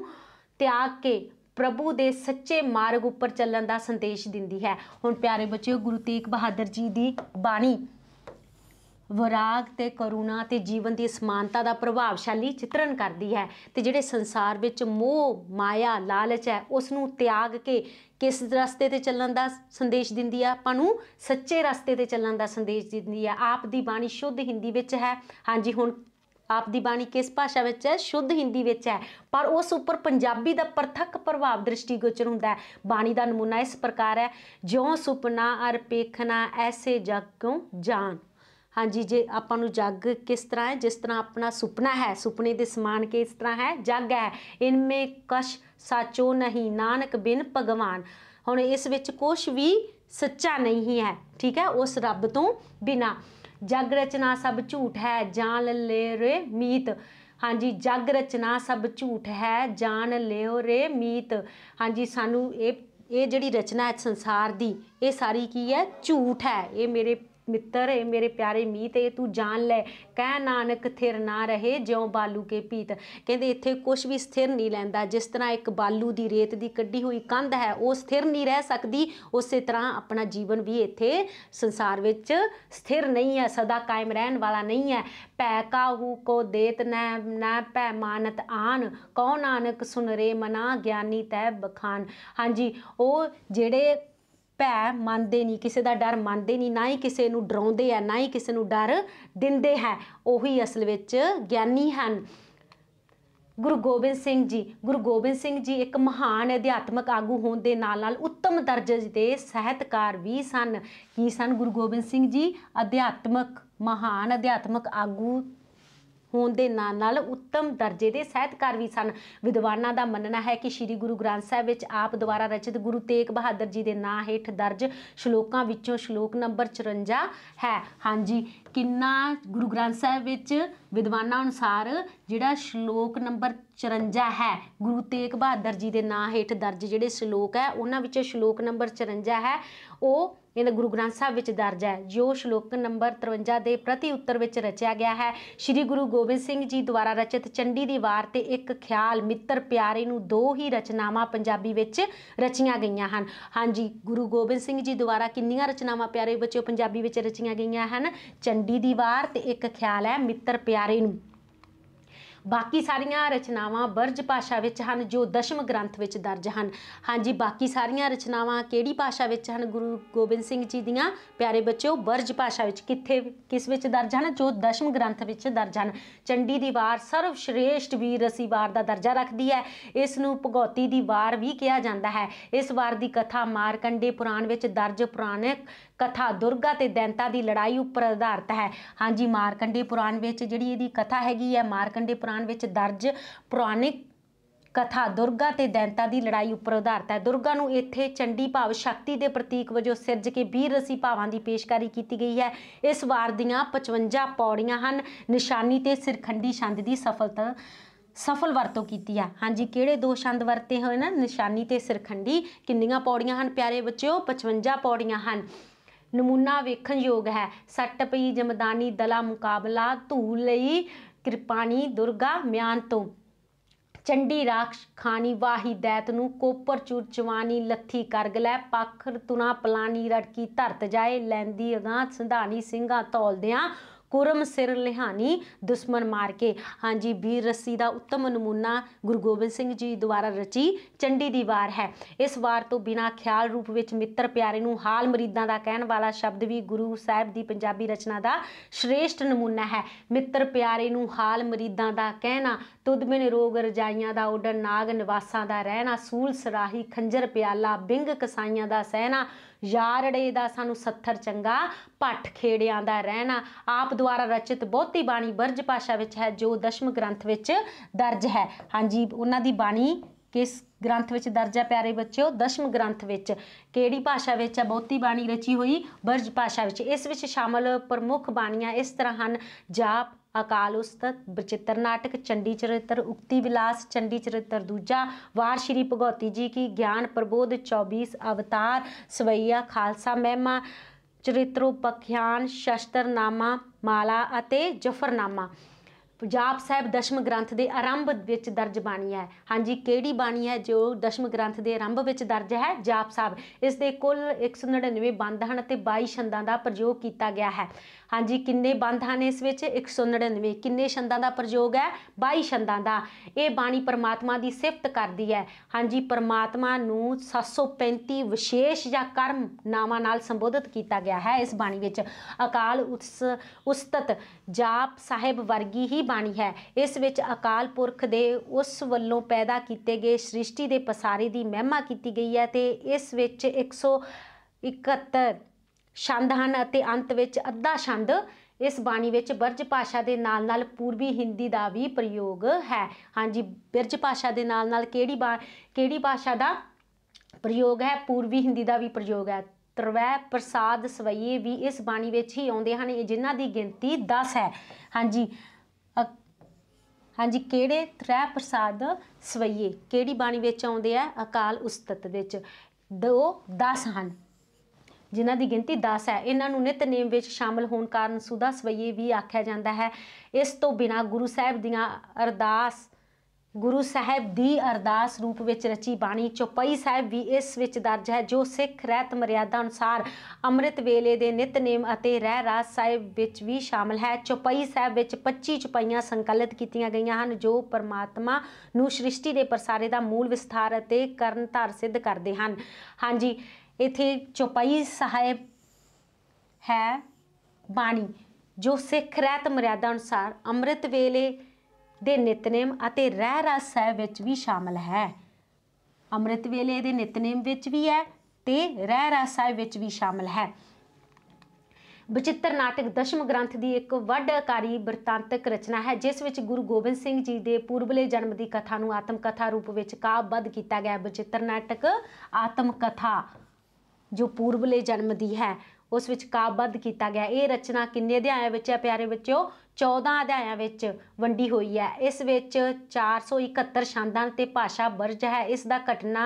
ਤਿਆਗ ਕੇ ਪ੍ਰਭੂ ਦੇ ਸੱਚੇ ਮਾਰਗ ਉੱਪਰ ਚੱਲਣ ਦਾ ਸੰਦੇਸ਼ ਦਿੰਦੀ ਹੈ ਹੁਣ ਪਿਆਰੇ ਬੱਚਿਓ ਗੁਰੂ ਤੇਗ ਬਹਾਦਰ ਜੀ ਦੀ ਬਾਣੀ ਵਿਰਾਗ ਤੇ ਕਰੁਣਾ ਤੇ ਜੀਵਨ ਦੀ ਸਮਾਨਤਾ ਦਾ ਪ੍ਰਭਾਵਸ਼ਾਲੀ ਚਿਤਰਨ ਕਰਦੀ ਹੈ ਤੇ ਜਿਹੜੇ ਸੰਸਾਰ ਵਿੱਚ ਮੋਹ ਮਾਇਆ ਲਾਲਚ ਹੈ ਉਸ ਨੂੰ ਤਿਆਗ ਕੇ ਕਿਸ ਰਸਤੇ ਤੇ ਚੱਲਣ ਦਾ ਸੰਦੇਸ਼ ਦਿੰਦੀ ਆ ਆਪਾਂ ਨੂੰ ਸੱਚੇ ਰਸਤੇ ਤੇ ਚੱਲਣ ਦਾ ਸੰਦੇਸ਼ ਦਿੰਦੀ ਆ ਆਪ ਦੀ ਬਾਣੀ ਸ਼ੁੱਧ ਹਿੰਦੀ ਵਿੱਚ ਹੈ ਹਾਂਜੀ ਹੁਣ ਆਪ ਦੀ ਬਾਣੀ ਕਿਸ ਭਾਸ਼ਾ ਵਿੱਚ ਹੈ ਸ਼ੁੱਧ ਹਿੰਦੀ ਵਿੱਚ ਹੈ ਪਰ ਉਸ ਉੱਪਰ ਪੰਜਾਬੀ ਦਾ ਪਰਥਕ ਪ੍ਰਭਾਵ ਦ੍ਰਿਸ਼ਟੀਗੋਚਰ ਹੁੰਦਾ ਹੈ ਬਾਣੀ ਦਾ ਨਮੂਨਾ ਇਸ ਪ੍ਰਕਾਰ ਹੈ ਜਿਉ ਸੁਪਨਾ ਅਰ ਪੇਖਣਾ ਐਸੇ ਜਗ ਕੋ ਜਾਣ ਹਾਂਜੀ ਜੇ ਆਪਾਂ ਨੂੰ ਜੱਗ ਕਿਸ ਤਰ੍ਹਾਂ ਹੈ ਜਿਸ ਤਰ੍ਹਾਂ ਆਪਣਾ ਸੁਪਨਾ ਹੈ ਸੁਪਨੇ ਦੇ ਸਮਾਨ ਕੇ ਇਸ ਤਰ੍ਹਾਂ ਹੈ ਜੱਗ ਹੈ ਇਨਮੇ ਕਸ਼ ਸਾਚੋ ਨਹੀਂ ਨਾਨਕ ਬਿਨ ਭਗਵਾਨ ਹੁਣ ਇਸ ਵਿੱਚ ਕੁਝ ਵੀ ਸੱਚਾ ਨਹੀਂ ਹੈ ਠੀਕ ਹੈ ਉਸ ਰੱਬ ਤੋਂ ਬਿਨਾ ਜਗ ਰਚਨਾ ਸਭ ਝੂਠ ਹੈ ਜਾਣ ਲੈ ਰੇ ਮੀਤ ਹਾਂਜੀ ਜਗ ਰਚਨਾ ਸਭ ਝੂਠ ਹੈ ਜਾਣ ਲਿਓ ਰੇ ਮੀਤ ਹਾਂਜੀ ਸਾਨੂੰ ਇਹ ਇਹ ਜਿਹੜੀ ਰਚਨਾ ਹੈ ਸੰਸਾਰ ਦੀ ਇਹ ਸਾਰੀ ਕੀ ਹੈ ਝੂਠ ਹੈ ਇਹ ਮੇਰੇ ਮਿੱਤਰ ਏ ਮੇਰੇ ਪਿਆਰੇ ਮੀਤ ਏ ਤੂੰ ਜਾਣ ਲੈ ਕਹਿ ਨਾਨਕ ਥਿਰ ਨਾ ਰਹੇ ਜਿਉ ਬਾਲੂ ਕੇ ਪੀਤ ਕਹਿੰਦੇ ਇੱਥੇ ਕੁਝ ਵੀ ਸਥਿਰ ਨਹੀਂ ਲੈਂਦਾ ਜਿਸ ਤਰ੍ਹਾਂ ਇੱਕ ਬਾਲੂ ਦੀ ਰੇਤ ਦੀ ਕੱਢੀ ਹੋਈ ਕੰਧ ਹੈ ਉਹ ਸਥਿਰ ਨਹੀਂ ਰਹਿ ਸਕਦੀ ਉਸੇ ਤਰ੍ਹਾਂ ਆਪਣਾ ਜੀਵਨ ਵੀ ਇੱਥੇ ਸੰਸਾਰ ਵਿੱਚ ਸਥਿਰ ਨਹੀਂ ਹੈ ਸਦਾ ਕਾਇਮ ਰਹਿਣ ਵਾਲਾ ਨਹੀਂ ਹੈ ਕਾ ਕਾਹੂ ਕੋ ਦੇਤ ਨਾ ਨਾ ਪੈ ਮਾਨਤ ਆਨ ਕੌ ਨਾਨਕ ਸੁਨਰੇ ਮਨਾ ਗਿਆਨੀ ਤੈ ਬਖਾਨ ਹਾਂਜੀ ਉਹ ਜਿਹੜੇ ਭੈ ਮੰਨਦੇ ਨਹੀਂ ਕਿਸੇ ਦਾ ਡਰ ਮੰਨਦੇ ਨਹੀਂ ਨਾ ਹੀ ਕਿਸੇ ਨੂੰ ਡਰਾਉਂਦੇ ਆ ਨਾ ਹੀ ਕਿਸੇ ਨੂੰ ਡਰ ਦਿੰਦੇ ਹੈ ਉਹੀ ਅਸਲ ਵਿੱਚ ਗਿਆਨੀ ਹਨ ਗੁਰੂ ਗੋਬਿੰਦ ਸਿੰਘ ਜੀ ਗੁਰੂ ਗੋਬਿੰਦ ਸਿੰਘ ਜੀ ਇੱਕ ਮਹਾਨ ਅਧਿਆਤਮਕ ਆਗੂ ਹੋਣ ਦੇ ਨਾਲ ਨਾਲ ਉੱਤਮ ਦਰਜੇ ਦੇ ਸਹਿਤਕਾਰ ਵੀ ਸਨ ਕੀ ਸਨ ਗੁਰੂ ਗੋਬਿੰਦ ਸਿੰਘ ਜੀ ਅਧਿਆਤਮਕ ਮਹਾਨ ਅਧਿਆਤਮਕ ਆਗੂ ਹੋਣ ਦੇ ਨਾਲ ਨਾਲ ਉੱਤਮ ਦਰਜੇ ਦੇ ਸਹਿਤਕਾਰ ਵੀ ਸਨ ਵਿਦਵਾਨਾਂ ਦਾ ਮੰਨਣਾ ਹੈ ਕਿ ਸ੍ਰੀ ਗੁਰੂ ਗ੍ਰੰਥ ਸਾਹਿਬ ਵਿੱਚ ਆਪ ਦੁਆਰਾ ਰਚਿਤ ਗੁਰੂ ਤੇਗ ਬਹਾਦਰ ਜੀ ਦੇ ਨਾਂ ਹੇਠ ਦਰਜ ਸ਼ਲੋਕਾਂ ਵਿੱਚੋਂ ਸ਼ਲੋਕ ਨੰਬਰ 54 ਹੈ ਹਾਂਜੀ ਕਿੰਨਾ ਗੁਰੂ ਗ੍ਰੰਥ ਸਾਹਿਬ ਵਿੱਚ ਵਿਦਵਾਨਾਂ ਅਨੁਸਾਰ ਜਿਹੜਾ ਸ਼ਲੋਕ ਨੰਬਰ 54 ਹੈ ਗੁਰੂ ਤੇਗ ਬਹਾਦਰ ਜੀ ਦੇ ਨਾਂ ਹੇਠ ਦਰਜ ਜਿਹੜੇ ਸ਼ਲੋਕ ਹੈ ਉਹਨਾਂ ਵਿੱਚੋਂ ਸ਼ਲੋਕ ਨੰਬਰ 54 ਹੈ ਉਹ ਇਹਨਾਂ ਗੁਰੂ ਗ੍ਰੰਥ ਸਾਹਿਬ ਵਿੱਚ ਦਰਜ ਹੈ ਜੋ ਸ਼ਲੋਕ ਨੰਬਰ 53 ਦੇ ਪ੍ਰਤੀ ਉੱਤਰ ਵਿੱਚ ਰਚਿਆ ਗਿਆ ਹੈ ਸ੍ਰੀ ਗੁਰੂ ਗੋਬਿੰਦ ਸਿੰਘ ਜੀ ਦੁਆਰਾ ਰਚਿਤ ਚੰਡੀ ਦੀ ਵਾਰ ਤੇ ਇੱਕ ਖਿਆਲ ਮਿੱਤਰ ਪਿਆਰੇ ਨੂੰ ਦੋ ਹੀ ਰਚਨਾਵਾਂ ਪੰਜਾਬੀ ਵਿੱਚ ਰਚੀਆਂ ਗਈਆਂ ਹਨ ਹਾਂਜੀ ਗੁਰੂ ਗੋਬਿੰਦ ਸਿੰਘ ਜੀ ਦੁਆਰਾ ਕਿੰਨੀਆਂ ਰਚਨਾਵਾਂ ਪਿਆਰੇ ਬੱਚਿਓ ਪੰਜਾਬੀ ਵਿੱਚ ਰਚੀਆਂ ਗਈਆਂ ਹਨ ਚੰਡੀ ਦੀ ਵਾਰ ਤੇ ਇੱਕ ਖਿਆਲ ਹੈ ਮਿੱਤਰ ਪਿਆਰੇ ਨੂੰ ਬਾਕੀ ਸਾਰੀਆਂ ਰਚਨਾਵਾਂ ਬਰਜ ਭਾਸ਼ਾ ਵਿੱਚ ਹਨ ਜੋ ਦਸ਼ਮ ਗ੍ਰੰਥ ਵਿੱਚ ਦਰਜ ਹਨ ਹਾਂਜੀ ਬਾਕੀ ਸਾਰੀਆਂ ਰਚਨਾਵਾਂ ਕਿਹੜੀ ਭਾਸ਼ਾ ਵਿੱਚ ਹਨ ਗੁਰੂ ਗੋਬਿੰਦ ਸਿੰਘ ਜੀ ਦੀਆਂ ਪਿਆਰੇ ਬੱਚਿਓ ਬਰਜ ਭਾਸ਼ਾ ਵਿੱਚ ਕਿੱਥੇ ਕਿਸ ਵਿੱਚ ਦਰਜ ਹਨ ਜੋ ਦਸ਼ਮ ਗ੍ਰੰਥ ਵਿੱਚ ਦਰਜ ਹਨ ਚੰਡੀ ਦੀ ਵਾਰ ਸਰਵ ਸ਼੍ਰੇਸ਼ਟ ਵੀਰ ਰਸੀ ਵਾਰ ਦਾ ਦਰਜਾ ਰੱਖਦੀ ਹੈ ਇਸ ਨੂੰ ਭਗੌਤੀ ਦੀ ਵਾਰ ਵੀ ਕਿਹਾ ਜਾਂਦਾ ਹੈ ਇਸ ਵਾਰ ਦੀ ਕਥਾ ਮਾਰਕੰਡੇ ਪੁਰਾਣ ਵਿੱਚ ਦਰਜ ਪੁਰਾਣਿਕ ਕਥਾ ਦੁਰਗਾ ਤੇ ਦੈਂਤਾ ਦੀ ਲੜਾਈ ਉੱਪਰ ਆਧਾਰਿਤ ਹੈ ਹਾਂਜੀ ਮਾਰਕੰਡੇ ਪੁਰਾਣ ਵਿੱਚ ਜਿਹੜੀ ਇਹਦੀ ਕਥਾ ਹੈਗੀ ਹੈ ਮਾਰਕੰਡੇ ਪੁਰਾਣ ਵਿੱਚ ਦਰਜ ਪੁਰਾਣਿਕ ਕਥਾ ਦੁਰਗਾ ਤੇ ਦੈਂਤਾ ਦੀ ਲੜਾਈ ਉੱਪਰ ਆਧਾਰਿਤ ਹੈ ਦੁਰਗਾ ਨੂੰ ਇੱਥੇ ਚੰਡੀ ਭਾਵ ਸ਼ਕਤੀ ਦੇ ਪ੍ਰਤੀਕ ਵਜੋਂ ਸਿਰਜ ਕੇ ਵੀਰ ਰਸੀ ਭਾਵਾਂ ਦੀ ਪੇਸ਼ਕਾਰੀ ਕੀਤੀ ਗਈ ਹੈ ਇਸ ਵਾਰ ਦੀਆਂ 55 ਪੌੜੀਆਂ ਹਨ ਨਿਸ਼ਾਨੀ ਤੇ ਸਿਰਖੰਡੀ ਛੰਦ ਦੀ ਸਫਲਤਾ ਸਫਲ ਵਰਤੋਂ ਕੀਤੀ ਆ ਹਾਂਜੀ ਕਿਹੜੇ ਦੋ ਛੰਦ ਵਰਤੇ ਹੋਏ ਨਾ ਨਿਸ਼ਾਨੀ ਤੇ ਸਿਰਖੰਡੀ ਕਿੰਨੀਆਂ ਪੌੜੀਆਂ ਹਨ ਪਿਆਰੇ ਬੱਚਿਓ 55 ਪੌੜੀਆਂ ਹਨ ਨਮੂਨਾ ਵੇਖਣ ਯੋਗ ਹੈ ਸੱਟ ਪਈ ਜਮਦਾਨੀ ਦਲਾ ਮੁਕਾਬਲਾ ਧੂ ਲਈ ਕਿਰਪਾਨੀ ਦੁਰਗਾ ਮਿਆਨ ਤੋਂ ਚੰਡੀ ਰਾਖਸ਼ ਖਾਨੀ ਵਾਹੀ ਦੈਤ ਨੂੰ ਕੋਪਰ ਚੂਰ ਚਵਾਨੀ ਲੱਥੀ ਕਰਗ ਲੈ ਪਾਖਰ ਤੁਨਾ ਪਲਾਨੀ ਰੜਕੀ ਧਰਤ ਜਾਏ ਲੈਂਦੀ ਅਗਾਂ ਸੰਧਾਨੀ ਸਿੰਘਾਂ ਤੋਲਦਿਆਂ ਕੁਰਮ ਸਿਰ ਲਿਹਾਨੀ ਦੁਸ਼ਮਣ ਮਾਰ ਕੇ ਹਾਂਜੀ ਵੀਰ ਰਸੀ ਦਾ ਉੱਤਮ ਨਮੂਨਾ ਗੁਰੂ ਗੋਬਿੰਦ ਸਿੰਘ ਜੀ ਦੁਆਰਾ ਰਚੀ ਚੰਡੀ ਦੀ ਵਾਰ ਹੈ ਇਸ ਵਾਰ ਤੋਂ ਬਿਨਾ ਖਿਆਲ ਰੂਪ ਵਿੱਚ ਮਿੱਤਰ ਪਿਆਰੇ ਨੂੰ ਹਾਲ ਮਰੀਦਾਂ ਦਾ ਕਹਿਣ ਵਾਲਾ ਸ਼ਬਦ ਵੀ ਗੁਰੂ ਸਾਹਿਬ ਦੀ ਪੰਜਾਬੀ ਰਚਨਾ ਦਾ ਸ਼੍ਰੇਸ਼ਟ ਨਮੂਨਾ ਹੈ ਮਿੱਤਰ ਪਿਆਰੇ ਨੂੰ ਹਾਲ ਮਰੀਦਾਂ ਦਾ ਕਹਿਣਾ ਤੁਦ ਬਿਨ ਰੋਗ ਰਜਾਈਆਂ ਦਾ ਉਡਣ ਨਾਗ ਨਿਵਾਸਾਂ ਦਾ ਰਹਿਣਾ ਸੂਲ ਸਰਾਹੀ ਖੰਜਰ ਪਿਆਲਾ ਬਿੰਗ ਕਸਾਈਆਂ ਦਾ ਸਹਿਣਾ ਯਾਰੜੇ ਦਾ ਸਾਨੂੰ ਸੱਥਰ ਚੰਗਾ ਪੱਠ ਖੇੜਿਆਂ ਦਾ ਰਹਿਣਾ ਆਪ ਦੁਆਰਾ ਰਚਿਤ ਬਹੁਤੀ ਬਾਣੀ ਬਰਜ ਭਾਸ਼ਾ ਵਿੱਚ ਹੈ ਜੋ ਦਸ਼ਮ ਗ੍ਰੰਥ ਵਿੱਚ ਦਰਜ ਹੈ ਹਾਂਜੀ ਉਹਨਾਂ ਦੀ ਬਾਣੀ ਕਿਸ ਗ੍ਰੰਥ ਵਿੱਚ ਦਰਜ ਹੈ ਪਿਆਰੇ ਬੱਚਿਓ ਦਸ਼ਮ ਗ੍ਰੰਥ ਵਿੱਚ ਕਿਹੜੀ ਭਾਸ਼ਾ ਵਿੱਚ ਹੈ ਬਹੁਤੀ ਬਾਣੀ ਰਚੀ ਹੋਈ ਬਰਜ ਭਾਸ਼ਾ ਵਿੱਚ ਇਸ ਵਿੱਚ ਸ਼ਾਮਲ ਪ੍ਰਮੁੱਖ ਬਾਣੀਆਂ ਇਸ ਤਰ੍ਹਾਂ ਹਨ ਜਾਪ ਅਕਾਲ ਉਸਤਤ ਬਚਿੱਤਰ ਨਾਟਕ ਚੰਡੀ ਚਰਿੱਤਰ ਉਕਤੀ ਵਿਲਾਸ ਚੰਡੀ ਚਰਿੱਤਰ ਦੂਜਾ ਵਾਰ ਸ਼੍ਰੀ ਭਗਵਤੀ ਜੀ ਕੀ ਗਿਆਨ ਪ੍ਰਬੋਧ 24 ਅਵਤਾਰ ਸਵਈਆ ਖਾਲਸਾ ਮਹਿਮਾ ਸ਼ਸ਼ਤਰ ਸ਼ਸਤਰਨਾਮਾ ਮਾਲਾ ਅਤੇ ਜਫਰਨਾਮਾ ਪੰਜਾਬ ਸਾਹਿਬ ਦਸ਼ਮ ਗ੍ਰੰਥ ਦੇ ਆਰੰਭ ਵਿੱਚ ਦਰਜ ਬਾਣੀ ਹੈ ਹਾਂਜੀ ਕਿਹੜੀ ਬਾਣੀ ਹੈ ਜੋ ਦਸ਼ਮ ਗ੍ਰੰਥ ਦੇ ਆਰੰਭ ਵਿੱਚ ਦਰਜ ਹੈ ਜਾਪ ਸਾਹਿਬ ਇਸ ਦੇ ਕੁੱਲ 199 ਬੰਦ ਹਨ ਤੇ 22 ਛੰਦਾਂ ਦਾ ਪ੍ਰਯੋਗ ਕੀਤਾ ਗਿਆ ਹੈ ਹਾਂਜੀ ਕਿੰਨੇ ਬੰਦ ਹਨ ਇਸ ਵਿੱਚ 199 ਕਿੰਨੇ ਛੰਦਾਂ ਦਾ ਪ੍ਰਯੋਗ ਹੈ 22 ਛੰਦਾਂ ਦਾ ਇਹ ਬਾਣੀ ਪਰਮਾਤਮਾ ਦੀ ਸਿਫਤ ਕਰਦੀ ਹੈ ਹਾਂਜੀ ਪਰਮਾਤਮਾ ਨੂੰ 735 ਵਿਸ਼ੇਸ਼ ਜਾਂ ਕਰਮ ਨਾਵਾਂ ਨਾਲ ਸੰਬੋਧਿਤ ਕੀਤਾ ਗਿਆ ਹੈ ਇਸ ਬਾਣੀ ਵਿੱਚ ਅਕਾਲ ਉਸ ਉਸਤਤ ਜਾਪ ਸਾਹਿਬ ਵਰਗੀ ਹੀ ਬਾਣੀ ਹੈ ਇਸ ਵਿੱਚ ਅਕਾਲ ਪੁਰਖ ਦੇ ਉਸ ਵੱਲੋਂ ਪੈਦਾ ਕੀਤੇ ਗਏ ਸ੍ਰਿਸ਼ਟੀ ਦੇ ਪਸਾਰੇ ਦੀ ਮਹਿਮਾ ਕੀਤੀ ਗਈ ਹੈ ਤੇ ਇਸ ਵਿੱਚ 171 ਛੰਦ ਹਨ ਅਤੇ ਅੰਤ ਵਿੱਚ ਅੱਧਾ ਛੰਦ ਇਸ ਬਾਣੀ ਵਿੱਚ ਬਰਜ ਭਾਸ਼ਾ ਦੇ ਨਾਲ-ਨਾਲ ਪੂਰਬੀ ਹਿੰਦੀ ਦਾ ਵੀ ਪ੍ਰਯੋਗ ਹੈ ਹਾਂਜੀ ਬਰਜ ਭਾਸ਼ਾ ਦੇ ਨਾਲ-ਨਾਲ ਕਿਹੜੀ ਕਿਹੜੀ ਭਾਸ਼ਾ ਦਾ ਪ੍ਰਯੋਗ ਹੈ ਪੂਰਬੀ ਹਿੰਦੀ ਦਾ ਵੀ ਪ੍ਰਯੋਗ ਹੈ ਤਰਵੈ ਪ੍ਰਸਾਦ ਸਵਈਏ ਵੀ ਇਸ ਬਾਣੀ ਵਿੱਚ ਹੀ ਆਉਂਦੇ ਹਨ ਜਿਨ੍ਹਾਂ ਦੀ ਗਿਣਤੀ 10 ਹੈ ਹਾਂਜੀ ਹਾਂਜੀ ਕਿਹੜੇ ਤ੍ਰੈ ਪ੍ਰਸਾਦ ਸਵਈਏ ਕਿਹੜੀ ਬਾਣੀ ਵਿੱਚ ਆਉਂਦੇ ਆ ਅਕਾਲ ਉਸਤਤ ਵਿੱਚ ਦੋ 10 ਹਨ ਜਿਨ੍ਹਾਂ ਦੀ ਗਿਣਤੀ 10 ਹੈ ਇਹਨਾਂ ਨੂੰ ਨਿਤਨੇਮ ਵਿੱਚ ਸ਼ਾਮਲ ਹੋਣ ਕਾਰਨ ਸੁਦਾ ਸਵਈਏ ਵੀ ਆਖਿਆ ਜਾਂਦਾ ਹੈ ਇਸ ਤੋਂ ਬਿਨਾ ਗੁਰੂ ਸਾਹਿਬ ਦੀਆਂ ਅਰਦਾਸ ਗੁਰੂ ਸਾਹਿਬ ਦੀ ਅਰਦਾਸ ਰੂਪ ਵਿੱਚ ਰਚੀ ਬਾਣੀ ਚੌਪਈ ਸਾਹਿਬ ਵੀ ਇਸ ਵਿੱਚ ਦਰਜ ਹੈ ਜੋ ਸਿੱਖ ਰਹਿਤ ਮਰਿਆਦਾ ਅਨੁਸਾਰ ਅੰਮ੍ਰਿਤ ਵੇਲੇ ਦੇ ਨਿਤਨੇਮ ਅਤੇ ਰਹਿ ਰਾਸ ਸਾਹਿਬ ਵਿੱਚ ਵੀ ਸ਼ਾਮਲ ਹੈ ਚੌਪਈ ਸਾਹਿਬ ਵਿੱਚ 25 ਚੁਪਈਆਂ ਸੰਕਲਿਤ ਕੀਤੀਆਂ ਗਈਆਂ ਹਨ ਜੋ ਪਰਮਾਤਮਾ ਨੂੰ ਸ੍ਰਿਸ਼ਟੀ ਦੇ ਪ੍ਰਸਾਰੇ ਦਾ ਮੂਲ ਵਿਸਥਾਰ ਅਤੇ ਕਰਨ ਧਾਰ ਸਿੱਧ ਕਰਦੇ ਹਨ ਹਾਂਜੀ ਇੱਥੇ ਚੌਪਈ ਸਾਹਿਬ ਹੈ ਬਾਣੀ ਜੋ ਸਿੱਖ ਰਹਿਤ ਮਰਿਆਦਾ ਅਨੁਸਾਰ ਅੰਮ੍ਰਿਤ ਵੇਲੇ ਦੇ ਨਿਤਨੇਮ ਅਤੇ ਰਹਿ ਰਸ ਹੈ ਵਿੱਚ ਵੀ ਸ਼ਾਮਲ ਹੈ ਅੰਮ੍ਰਿਤ ਵੇਲੇ ਦੇ ਨਿਤਨੇਮ ਵਿੱਚ ਵੀ ਹੈ ਤੇ ਰਹਿ ਰਸ ਸਾਹਿਬ ਵਿੱਚ ਵੀ ਸ਼ਾਮਲ ਹੈ ਬਚਿੱਤਰ ਨਾਟਕ ਦਸ਼ਮ ਗ੍ਰੰਥ ਦੀ ਇੱਕ ਵੱਡਕਾਰੀ ਬਿਰਤਾਂਤਕ ਰਚਨਾ ਹੈ ਜਿਸ ਵਿੱਚ ਗੁਰੂ ਗੋਬਿੰਦ ਸਿੰਘ ਜੀ ਦੇ ਪੂਰਬਲੇ ਜਨਮ ਦੀ ਕਥਾ ਨੂੰ ਆਤਮ ਕਥਾ ਰੂਪ ਵਿੱਚ ਕਾਬਦ ਕੀਤਾ ਗਿਆ ਬਚਿੱਤਰ ਨਾਟਕ ਆਤਮ ਕਥਾ ਜੋ ਪੂਰਬਲੇ ਜਨਮ ਦੀ ਹੈ ਉਸ ਵਿੱਚ ਕਾਬਦ ਕੀਤਾ ਗਿਆ ਇਹ ਰਚਨਾ ਕਿੰਨੇ ਅਧਿਆਇਆਂ ਵਿੱਚ ਹੈ ਪਿਆਰੇ ਬੱਚਿਓ 14 ਅਧਿਆਇਆਂ ਵਿੱਚ ਵੰਡੀ ਹੋਈ ਹੈ ਇਸ ਵਿੱਚ 471 ਸ਼ੰਦਾਂ ਤੇ ਭਾਸ਼ਾ ਵਰਜ ਹੈ ਇਸ ਦਾ ਘਟਨਾ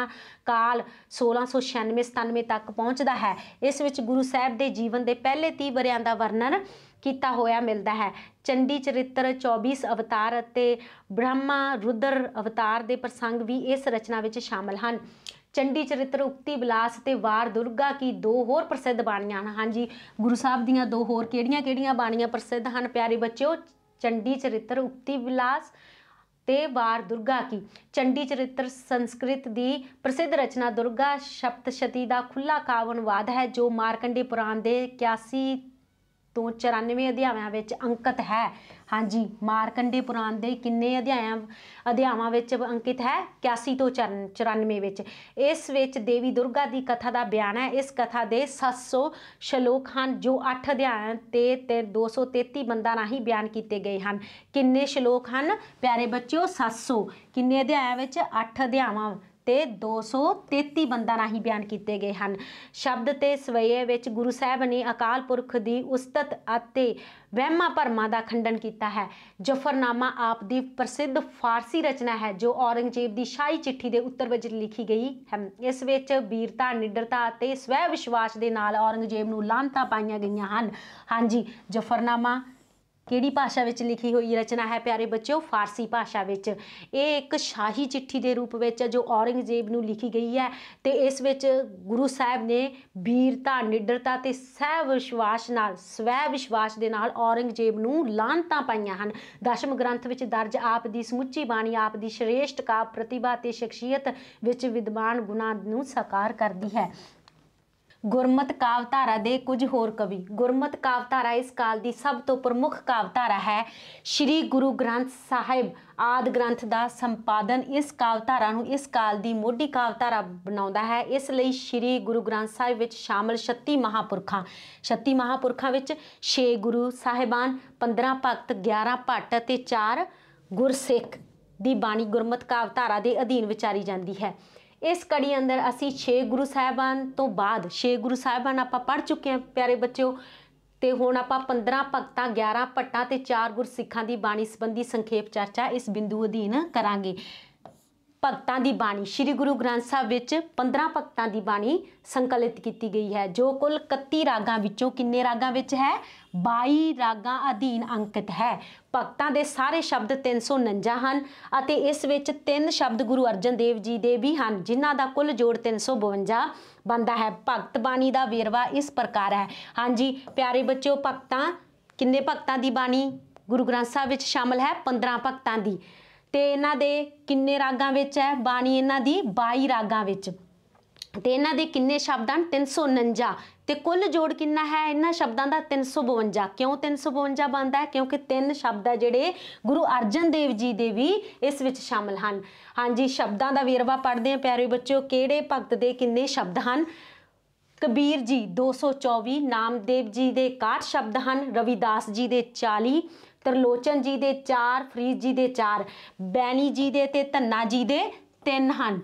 ਕਾਲ 1696-97 ਤੱਕ ਪਹੁੰਚਦਾ ਹੈ ਇਸ ਵਿੱਚ ਗੁਰੂ ਸਾਹਿਬ ਦੇ ਜੀਵਨ ਦੇ ਪਹਿਲੇ 30 ਵਰਿਆਂ ਦਾ ਵਰਣਨ ਕੀਤਾ ਹੋਇਆ ਮਿਲਦਾ ਹੈ ਚੰਡੀ ਚਰਿੱਤਰ 24 ਅਵਤਾਰ ਅਤੇ ਬ੍ਰਹਮਾ ਰੁਦਰ ਅਵਤਾਰ ਦੇ ਪ੍ਰਸੰਗ ਵੀ ਇਸ ਰਚਨਾ ਵਿੱਚ ਸ਼ਾਮਲ ਹਨ ਚੰਡੀ ਚਰਿੱਤਰ ਉਕਤੀ ਬਿਲਾਸ ਤੇ ਵਾਰ ਦੁਰਗਾ ਕੀ ਦੋ ਹੋਰ ਪ੍ਰਸਿੱਧ ਬਾਣੀਆਂ ਹਨ ਹਾਂਜੀ ਗੁਰੂ ਸਾਹਿਬ ਦੀਆਂ ਦੋ ਹੋਰ ਕਿਹੜੀਆਂ-ਕਿਹੜੀਆਂ ਬਾਣੀਆਂ ਪ੍ਰਸਿੱਧ ਹਨ ਪਿਆਰੇ ਬੱਚਿਓ ਚੰਡੀ ਚਰਿੱਤਰ ਉਕਤੀ ਬਿਲਾਸ ਤੇ ਵਾਰ ਦੁਰਗਾ ਕੀ ਚੰਡੀ ਚਰਿੱਤਰ ਸੰਸਕ੍ਰਿਤ ਦੀ ਪ੍ਰਸਿੱਧ ਰਚਨਾ ਦੁਰਗਾ ਸ਼ਪਤਸ਼ਤੀ ਦਾ ਖੁੱਲਾ ਕਾਵਨਵਾਦ ਹੈ ਜੋ ਮਾਰਕੰਡੇ ਪੁਰਾਣ ਦੇ 81 ਤੋਂ 94 ਅਧਿਆਵਾਂ ਵਿੱਚ ਅੰਕਿਤ ਹੈ ਹਾਂਜੀ ਮਾਰਕੰਡੇ ਪੁਰਾਣ ਦੇ ਕਿੰਨੇ ਅਧਿਆਇਆਂ ਅਧਿਆਵਾਂ ਵਿੱਚ ਅੰਕਿਤ ਹੈ 81 ਤੋਂ 94 ਵਿੱਚ ਇਸ ਵਿੱਚ ਦੇਵੀ ਦੁਰਗਾ ਦੀ ਕਥਾ ਦਾ ਬਿਆਨ ਹੈ ਇਸ ਕਥਾ ਦੇ 700 ਸ਼ਲੋਕ ਹਨ ਜੋ 8 ਅਧਿਆਇਆਂ ਤੇ ਤੇ 233 ਬੰਦਾਂ ਰਾਹੀਂ ਬਿਆਨ ਕੀਤੇ ਗਏ ਹਨ ਕਿੰਨੇ ਸ਼ਲੋਕ ਹਨ ਪਿਆਰੇ ਬੱਚਿਓ 700 ਕਿੰਨੇ ਅਧਿਆਇਆਂ ਵਿੱਚ 8 ਅਧਿਆਵਾਂ ਤੇ 233 ਬੰਦਾ ਰਾਹੀਂ ਬਿਆਨ ਕੀਤੇ ਗਏ ਹਨ ਸ਼ਬਦ ਤੇ ਸਵਈਏ ਵਿੱਚ ਗੁਰੂ ਸਾਹਿਬ ਨੇ ਅਕਾਲ ਪੁਰਖ ਦੀ ਉਸਤਤ ਅਤੇ ਵਹਿਮਾ ਭਰਮਾ ਦਾ ਖੰਡਨ ਕੀਤਾ ਹੈ ਜਫਰਨਾਮਾ ਆਪ ਦੀ ਪ੍ਰਸਿੱਧ ਫਾਰਸੀ ਰਚਨਾ ਹੈ ਜੋ ਔਰੰਗਜ਼ੇਬ ਦੀ ਸ਼ਾਹੀ ਚਿੱਠੀ ਦੇ ਉੱਤਰ ਵਿੱਚ ਲਿਖੀ ਗਈ ਹੈ ਇਸ ਵਿੱਚ ਵੀਰਤਾ ਨਿਡਰਤਾ ਅਤੇ ਸਵੈ ਵਿਸ਼ਵਾਸ ਦੇ ਨਾਲ ਔਰੰਗਜ਼ੇਬ ਨੂੰ ਲਾਂਤਾਂ ਪਾਈਆਂ ਗਈਆਂ ਹਨ ਹਾਂਜੀ ਜਫਰਨਾਮਾ ਕਿਹੜੀ ਭਾਸ਼ਾ ਵਿੱਚ ਲਿਖੀ ਹੋਈ ਰਚਨਾ ਹੈ ਪਿਆਰੇ ਬੱਚਿਓ ਫਾਰਸੀ ਭਾਸ਼ਾ ਵਿੱਚ ਇਹ ਇੱਕ ਸ਼ਾਹੀ ਚਿੱਠੀ ਦੇ ਰੂਪ ਵਿੱਚ ਜੋ ਔਰੰਗਜ਼ੇਬ ਨੂੰ ਲਿਖੀ ਗਈ ਹੈ ਤੇ ਇਸ ਵਿੱਚ ਗੁਰੂ ਸਾਹਿਬ ਨੇ ਵੀਰਤਾ ਨਿਡਰਤਾ ਤੇ ਸਹਿ ਵਿਸ਼ਵਾਸ ਨਾਲ ਸਵੈ ਵਿਸ਼ਵਾਸ ਦੇ ਨਾਲ ਔਰੰਗਜ਼ੇਬ ਨੂੰ ਲਾਂਤਾਂ ਪਾਈਆਂ ਹਨ ਦਸ਼ਮ ਗ੍ਰੰਥ ਵਿੱਚ ਦਰਜ ਆਪ ਦੀ ਸਮੁੱਚੀ ਬਾਣੀ ਆਪ ਦੀ ਸ਼੍ਰੇਸ਼ਟ ਕਾ ਪ੍ਰਤਿਭਾ ਤੇ ਸ਼ਖਸੀਅਤ ਵਿੱਚ ਵਿਦਵਾਨ ਗੁਣਾਂ ਨੂੰ ਸਾਕਾਰ ਕਰਦੀ ਹੈ ਗੁਰਮਤ ਕਾਵਧਾਰਾ ਦੇ ਕੁਝ ਹੋਰ ਕਵੀ ਗੁਰਮਤ ਕਾਵਧਾਰਾ ਇਸ ਕਾਲ ਦੀ ਸਭ ਤੋਂ ਪ੍ਰਮੁੱਖ ਕਾਵਧਾਰਾ ਹੈ ਸ੍ਰੀ ਗੁਰੂ ਗ੍ਰੰਥ ਸਾਹਿਬ ਆਦ ਗ੍ਰੰਥ ਦਾ ਸੰਪਾਦਨ ਇਸ ਕਾਵਧਾਰਾ ਨੂੰ ਇਸ ਕਾਲ ਦੀ ਮੋਢੀ ਕਾਵਧਾਰਾ ਬਣਾਉਂਦਾ ਹੈ ਇਸ ਲਈ ਸ੍ਰੀ ਗੁਰੂ ਗ੍ਰੰਥ ਸਾਹਿਬ ਵਿੱਚ ਸ਼ਾਮਲ 36 ਮਹਾਪੁਰਖਾਂ 36 ਮਹਾਪੁਰਖਾਂ ਵਿੱਚ 6 ਗੁਰੂ ਸਾਹਿਬਾਨ 15 ਭਗਤ 11 ਭੱਟ ਅਤੇ 4 ਗੁਰਸਿੱਖ ਦੀ ਬਾਣੀ ਗੁਰਮਤ ਕਾਵਧਾਰਾ ਦੇ ਅਧੀਨ ਵਿਚਾਰੀ ਜਾਂਦੀ ਹੈ ਇਸ ਕੜੀ ਅੰਦਰ ਅਸੀਂ 6 ਗੁਰੂ ਸਾਹਿਬਾਨ ਤੋਂ ਬਾਅਦ 6 ਗੁਰੂ ਸਾਹਿਬਾਨ ਆਪਾਂ ਪੜ ਚੁੱਕੇ ਹਾਂ ਪਿਆਰੇ ਬੱਚਿਓ ਤੇ ਹੁਣ ਆਪਾਂ 15 ਭਗਤਾਂ 11 ਪੱਟਾਂ ਤੇ 4 ਗੁਰਸਿੱਖਾਂ ਦੀ ਬਾਣੀ ਸੰਬੰਧੀ ਸੰਖੇਪ ਚਰਚਾ ਇਸ ਬਿੰਦੂ ਅਧੀਨ ਕਰਾਂਗੇ ਭਗਤਾਂ ਦੀ ਬਾਣੀ ਸ੍ਰੀ ਗੁਰੂ ਗ੍ਰੰਥ ਸਾਹਿਬ ਵਿੱਚ 15 ਭਗਤਾਂ ਦੀ ਬਾਣੀ ਸੰਕਲਿਤ ਕੀਤੀ ਗਈ ਹੈ ਜੋ ਕੁੱਲ 31 ਰਾਗਾਂ ਵਿੱਚੋਂ ਕਿੰਨੇ ਰਾਗਾਂ ਵਿੱਚ ਹੈ 22 ਰਾਗਾਂ ਅਧੀਨ ਅੰਕਿਤ ਹੈ ਭਗਤਾਂ ਦੇ ਸਾਰੇ ਸ਼ਬਦ 349 ਹਨ ਅਤੇ ਇਸ ਵਿੱਚ ਤਿੰਨ ਸ਼ਬਦ ਗੁਰੂ ਅਰਜਨ ਦੇਵ ਜੀ ਦੇ ਵੀ ਹਨ ਜਿਨ੍ਹਾਂ ਦਾ ਕੁੱਲ ਜੋੜ 352 ਬਣਦਾ ਹੈ ਭਗਤ ਬਾਣੀ ਦਾ ਵੇਰਵਾ ਇਸ ਪ੍ਰਕਾਰ ਹੈ ਹਾਂਜੀ ਪਿਆਰੇ ਬੱਚਿਓ ਭਗਤਾਂ ਕਿੰਨੇ ਭਗਤਾਂ ਦੀ ਬਾਣੀ ਗੁਰੂ ਗ੍ਰੰਥ ਸਾਹਿਬ ਵਿੱਚ ਸ਼ਾਮਲ ਹੈ 15 ਭਗਤਾਂ ਦੀ ਤੇ ਇਹਨਾਂ ਦੇ ਕਿੰਨੇ ਰਾਗਾਂ ਵਿੱਚ ਹੈ ਬਾਣੀ ਇਹਨਾਂ ਦੀ 22 ਰਾਗਾਂ ਵਿੱਚ ਤੇ ਇਹਨਾਂ ਦੇ ਕਿੰਨੇ ਸ਼ਬਦ ਹਨ 349 ਤੇ ਕੁੱਲ ਜੋੜ ਕਿੰਨਾ ਹੈ ਇਹਨਾਂ ਸ਼ਬਦਾਂ ਦਾ 352 ਕਿਉਂ 352 ਬਣਦਾ ਹੈ ਕਿਉਂਕਿ ਤਿੰਨ ਸ਼ਬਦ ਹੈ ਜਿਹੜੇ ਗੁਰੂ ਅਰਜਨ ਦੇਵ ਜੀ ਦੇ ਵੀ ਇਸ ਵਿੱਚ ਸ਼ਾਮਲ ਹਨ ਹਾਂਜੀ ਸ਼ਬਦਾਂ ਦਾ ਵੇਰਵਾ ਪੜ੍ਹਦੇ ਹਾਂ ਪਿਆਰੇ ਬੱਚਿਓ ਕਿਹੜੇ ਭਗਤ ਦੇ ਕਿੰਨੇ ਸ਼ਬਦ ਹਨ ਕਬੀਰ ਜੀ 224 ਨਾਮਦੇਵ ਜੀ ਦੇ 61 ਸ਼ਬਦ ਹਨ ਰਵਿਦਾਸ ਜੀ ਦੇ 40 ਤਰਲੋਚਨ ਜੀ ਦੇ 4 ਫਰੀਦ ਜੀ ਦੇ 4 ਬੈਣੀ ਜੀ ਦੇ ਤੇ ਧੰਨਾ ਜੀ ਦੇ 3 ਹਨ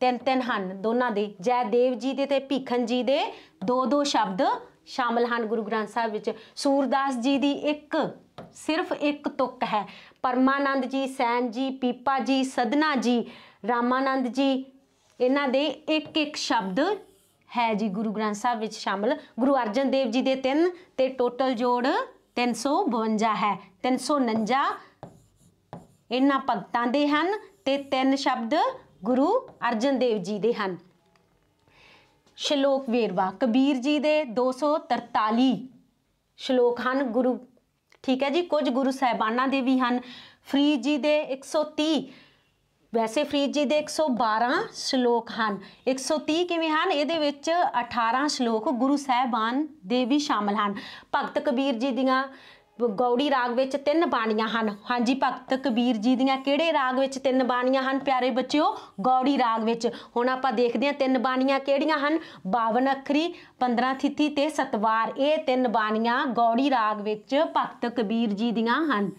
ਤਿੰਨ ਤਿੰਨ ਹਨ ਦੋਨਾਂ ਦੇ ਜੈਦੇਵ ਜੀ ਦੇ ਤੇ ਭੀਖਨ ਜੀ ਦੇ ਦੋ ਦੋ ਸ਼ਬਦ ਸ਼ਾਮਲ ਹਨ ਗੁਰੂ ਗ੍ਰੰਥ ਸਾਹਿਬ ਵਿੱਚ ਸੂਰਦਾਸ ਜੀ ਦੀ ਇੱਕ ਸਿਰਫ ਇੱਕ ਤੁਕ ਹੈ ਪਰਮਾਨੰਦ ਜੀ ਸੈਨ ਜੀ ਪੀਪਾ ਜੀ ਸਦਨਾ ਜੀ ਰਾਮਾਨੰਦ ਜੀ ਇਹਨਾਂ ਦੇ ਇੱਕ ਇੱਕ ਸ਼ਬਦ ਹੈ ਜੀ ਗੁਰੂ ਗ੍ਰੰਥ ਸਾਹਿਬ ਵਿੱਚ ਸ਼ਾਮਲ ਗੁਰੂ ਅਰਜਨ ਦੇਵ ਜੀ ਦੇ ਤਿੰਨ ਤੇ ਟੋਟਲ ਜੋੜ 352 ਹੈ 349 ਇਹਨਾਂ ਭਗਤਾਂ ਦੇ ਹਨ ਤੇ ਤਿੰਨ ਸ਼ਬਦ ਗੁਰੂ ਅਰਜਨ ਦੇਵ ਜੀ ਦੇ ਹਨ ਸ਼ਲੋਕ ਵੇਰਵਾ ਕਬੀਰ ਜੀ ਦੇ 243 ਸ਼ਲੋਕ ਹਨ ਗੁਰੂ ਠੀਕ ਹੈ ਜੀ ਕੁਝ ਗੁਰੂ ਸਹਿਬਾਨਾਂ ਦੇ ਵੀ ਹਨ ਫਰੀਦ ਜੀ ਦੇ 130 ਵੈਸੇ ਫਰੀਦ ਜੀ ਦੇ 112 ਸ਼ਲੋਕ ਹਨ 130 ਕਿਵੇਂ ਹਨ ਇਹਦੇ ਵਿੱਚ 18 ਸ਼ਲੋਕ ਗੁਰੂ ਸਾਹਿਬਾਨ ਦੇ ਵੀ ਸ਼ਾਮਲ ਹਨ ਭਗਤ ਕਬੀਰ ਜੀ ਦੀਆਂ ਗੌੜੀ ਰਾਗ ਵਿੱਚ ਤਿੰਨ ਬਾਣੀਆਂ ਹਨ ਹਾਂਜੀ ਭਗਤ ਕਬੀਰ ਜੀ ਦੀਆਂ ਕਿਹੜੇ ਰਾਗ ਵਿੱਚ ਤਿੰਨ ਬਾਣੀਆਂ ਹਨ ਪਿਆਰੇ ਬੱਚਿਓ ਗੌੜੀ ਰਾਗ ਵਿੱਚ ਹੁਣ ਆਪਾਂ ਦੇਖਦੇ ਹਾਂ ਤਿੰਨ ਬਾਣੀਆਂ ਕਿਹੜੀਆਂ ਹਨ 52 ਅੱਖਰੀ 15 ਥਿਤੀ ਤੇ ਸਤਵਾਰ ਇਹ ਤਿੰਨ ਬਾਣੀਆਂ ਗੌੜੀ ਰਾਗ ਵਿੱਚ ਭਗਤ ਕਬੀਰ ਜੀ ਦੀਆਂ ਹਨ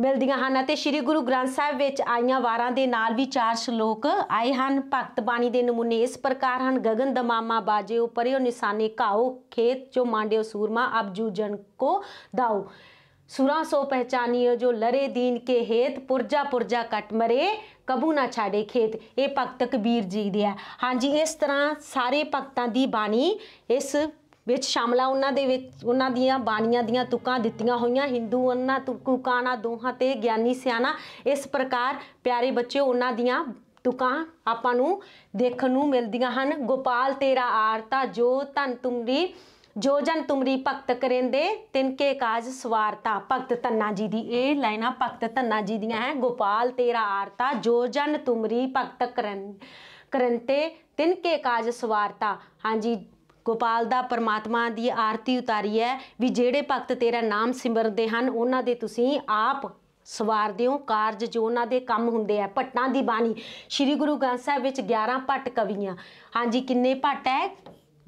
ਮਿਲਦੀਆਂ ਹਨ ਅਤੇ ਸ੍ਰੀ ਗੁਰੂ ਗ੍ਰੰਥ ਸਾਹਿਬ ਵਿੱਚ ਆਈਆਂ ਵਾਰਾਂ ਦੇ ਨਾਲ ਵੀ ਚਾਰ ਸ਼ਲੋਕ ਆਏ ਹਨ ਭਗਤ ਬਾਣੀ ਦੇ ਨਮੂਨੇ ਇਸ ਪ੍ਰਕਾਰ ਹਨ ਗगन ਦਮਾਮਾ ਬਾਜਿਓ ਪਰਿਓ ਨਿਸ਼ਾਨੇ ਕਾਓ ਖੇਤ ਚੋ ਮਾਂਡਿਓ ਸੂਰਮਾ ਅਬ ਜਨ ਕੋ ਦਾਉ ਸੁਰਾ ਸੋ ਪਹਿਚਾਨੀਓ ਜੋ ਲਰੇ ਦੀਨ ਕੇ ਹੇਤ ਪੁਰਜਾ ਪੁਰਜਾ ਕਟ ਮਰੇ ਕਬੂ ਨਾ ਛਾੜੇ ਖੇਤ ਇਹ ਭਗਤ ਕਬੀਰ ਜੀ ਦੀ ਹੈ ਹਾਂਜੀ ਇਸ ਤਰ੍ਹਾਂ ਸਾਰੇ ਭਗਤਾਂ ਦੀ ਬਾਣੀ ਇਸ ਵਿੱਚ ਸ਼ਾਮਲਾ ਉਹਨਾਂ ਦੇ ਵਿੱਚ ਉਹਨਾਂ ਦੀਆਂ ਬਾਣੀਆਂ ਦੀਆਂ ਤੁਕਾਂ ਦਿੱਤੀਆਂ ਹੋਈਆਂ ਹਿੰਦੂ ਉਹਨਾਂ ਕਾਣਾ ਦੋਹਾਂ ਤੇ ਗਿਆਨੀ ਸਿਆਣਾ ਇਸ ਪ੍ਰਕਾਰ ਪਿਆਰੇ ਬੱਚਿਓ ਉਹਨਾਂ ਦੀਆਂ ਤੁਕਾਂ ਆਪਾਂ ਨੂੰ ਦੇਖਣ ਨੂੰ ਮਿਲਦੀਆਂ ਹਨ ਗੋਪਾਲ ਤੇਰਾ ਆਰਤਾ ਜੋ ਧਨ ਤੁਮਰੀ ਜੋ ਜਨ ਤੁਮਰੀ ਭਗਤ ਕਰੇਂਦੇ ਤਿਨਕੇ ਕਾਜ ਸਵਾਰਤਾ ਭਗਤ ਤੰਨਾ ਜੀ ਦੀ ਇਹ ਲਾਈਨਾਂ ਭਗਤ ਤੰਨਾ ਜੀ ਦੀਆਂ ਹੈ ਗੋਪਾਲ ਤੇਰਾ ਆਰਤਾ ਜੋ ਜਨ ਤੁਮਰੀ ਭਗਤ ਕਰਨ ਕਰੰਤੇ ਤਿਨਕੇ ਕਾਜ ਸਵਾਰਤਾ ਹਾਂਜੀ ਗੋਪਾਲ ਦਾ ਪਰਮਾਤਮਾ ਦੀ ਆਰਤੀ ਉਤਾਰੀ ਹੈ ਵੀ ਜਿਹੜੇ ਭਗਤ ਤੇਰਾ ਨਾਮ ਸਿਮਰਦੇ ਹਨ ਉਹਨਾਂ ਦੇ ਤੁਸੀਂ ਆਪ ਸਵਾਰਦੇ ਹੋ ਕਾਰਜ ਜੋ ਉਹਨਾਂ ਦੇ ਕੰਮ ਹੁੰਦੇ ਆ ਪਟਾਂ ਦੀ ਬਾਣੀ ਸ੍ਰੀ ਗੁਰੂ ਗ੍ਰੰਥ ਸਾਹਿਬ ਵਿੱਚ 11 ਭੱਟ ਕਵੀਆਂ ਹਾਂਜੀ ਕਿੰਨੇ ਭੱਟ ਹੈ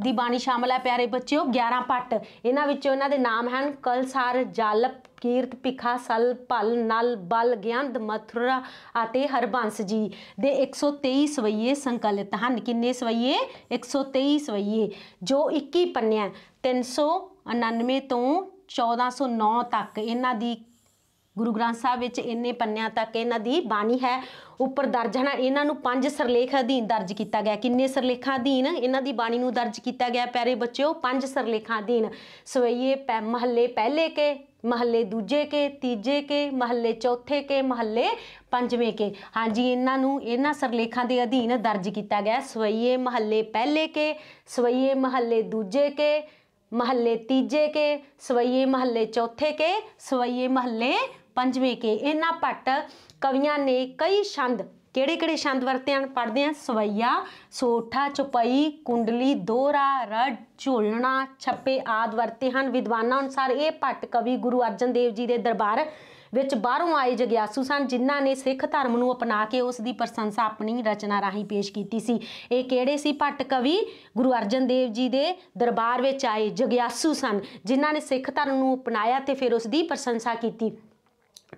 ਦੀ ਬਾਣੀ ਸ਼ਾਮਲ ਹੈ ਪਿਆਰੇ ਬੱਚਿਓ 11 ਭੱਟ ਇਹਨਾਂ ਵਿੱਚੋਂ ਇਹਨਾਂ ਦੇ ਨਾਮ ਹਨ ਕਲਸਾਰ ਜਲਪ ਕੀਰਤ ਭਿਖਾ ਸਲ ਭਲ ਨਲ ਬਲ ਗਿਆੰਦ ਮਥੁਰਾ ਅਤੇ ਹਰਬੰਸ ਜੀ ਦੇ 123 ਸਵਈਏ ਸੰਕਲਿਤ ਹਨ ਕਿੰਨੇ ਸਵਈਏ 123 ਸਵਈਏ ਜੋ 21 ਪੰਨਿਆਂ 399 ਤੋਂ 1409 ਤੱਕ ਇਹਨਾਂ ਦੀ ਗੁਰੂ ਗ੍ਰੰਥ ਸਾਹਿਬ ਵਿੱਚ ਇੰਨੇ ਪੰਨਿਆਂ ਤੱਕ ਇਹਨਾਂ ਦੀ ਬਾਣੀ ਹੈ ਉੱਪਰ ਦਰਜ ਹਨ ਇਹਨਾਂ ਨੂੰ ਪੰਜ ਸਰਲੇਖ ਅਧੀਨ ਦਰਜ ਕੀਤਾ ਗਿਆ ਕਿੰਨੇ ਸਰਲੇਖਾਂ ਅਧੀਨ ਇਹਨਾਂ ਦੀ ਬਾਣੀ ਨੂੰ ਦਰਜ ਕੀਤਾ ਗਿਆ ਪਿਆਰੇ ਬੱਚਿਓ ਪੰਜ ਸਰਲੇਖਾਂ ਅਧੀਨ ਸਵਈਏ ਮਹੱਲੇ ਪਹਿਲੇ ਕੇ ਮਹੱਲੇ ਦੂਜੇ ਕੇ ਤੀਜੇ ਕੇ ਮਹੱਲੇ ਚੌਥੇ ਕੇ ਮਹੱਲੇ ਪੰਜਵੇਂ ਕੇ ਹਾਂਜੀ ਇਹਨਾਂ ਨੂੰ ਇਹਨਾਂ ਸਰਲੇਖਾਂ ਦੇ ਅਧੀਨ ਦਰਜ ਕੀਤਾ ਗਿਆ ਸਵਈਏ ਮਹੱਲੇ ਪਹਿਲੇ ਕੇ ਸਵਈਏ ਮਹੱਲੇ ਦੂਜੇ ਕੇ ਮਹੱਲੇ ਤੀਜੇ ਕੇ ਸਵਈਏ ਮਹੱਲੇ ਚੌਥੇ ਕੇ ਸਵਈਏ ਮਹੱਲੇ ਪੰਜਵੇਂ ਕੇ ਇਹਨਾਂ ਪੱਟ ਕਵੀਆਂ ਨੇ ਕਈ ਛੰਦ ਕਿਹੜੇ ਕਿਹੜੇ ਛੰਦ ਵਰਤੇ ਹਨ ਪੜਦੇ ਹਾਂ ਸਵਈਆ ਸੋਠਾ ਚੁਪਈ ਕੁੰਡਲੀ ਦੋਰਾ ਰੜ ਝੋਲਣਾ ਛੱਪੇ ਆਦ ਵਰਤੇ ਹਨ ਵਿਦਵਾਨਾਂ ਅਨੁਸਾਰ ਇਹ ਪੱਟ ਕਵੀ ਗੁਰੂ ਅਰਜਨ ਦੇਵ ਜੀ ਦੇ ਦਰਬਾਰ ਵਿੱਚ ਬਾਹਰੋਂ ਆਏ ਜਗਿਆਸੂ ਸਨ ਜਿਨ੍ਹਾਂ ਨੇ ਸਿੱਖ ਧਰਮ ਨੂੰ ਅਪਣਾ ਕੇ ਉਸ ਦੀ ਪ੍ਰਸ਼ੰਸਾ ਆਪਣੀ ਰਚਨਾ ਰਾਹੀਂ ਪੇਸ਼ ਕੀਤੀ ਸੀ ਇਹ ਕਿਹੜੇ ਸੀ ਪੱਟ ਕਵੀ ਗੁਰੂ ਅਰਜਨ ਦੇਵ ਜੀ ਦੇ ਦਰਬਾਰ ਵਿੱਚ ਆਏ ਜਗਿਆਸੂ ਸਨ ਜਿਨ੍ਹਾਂ ਨੇ ਸਿੱਖ ਧਰਮ ਨੂੰ ਅਪਣਾਇਆ ਤੇ ਫਿਰ ਉਸ ਦੀ ਪ੍ਰਸ਼ੰਸਾ ਕੀਤੀ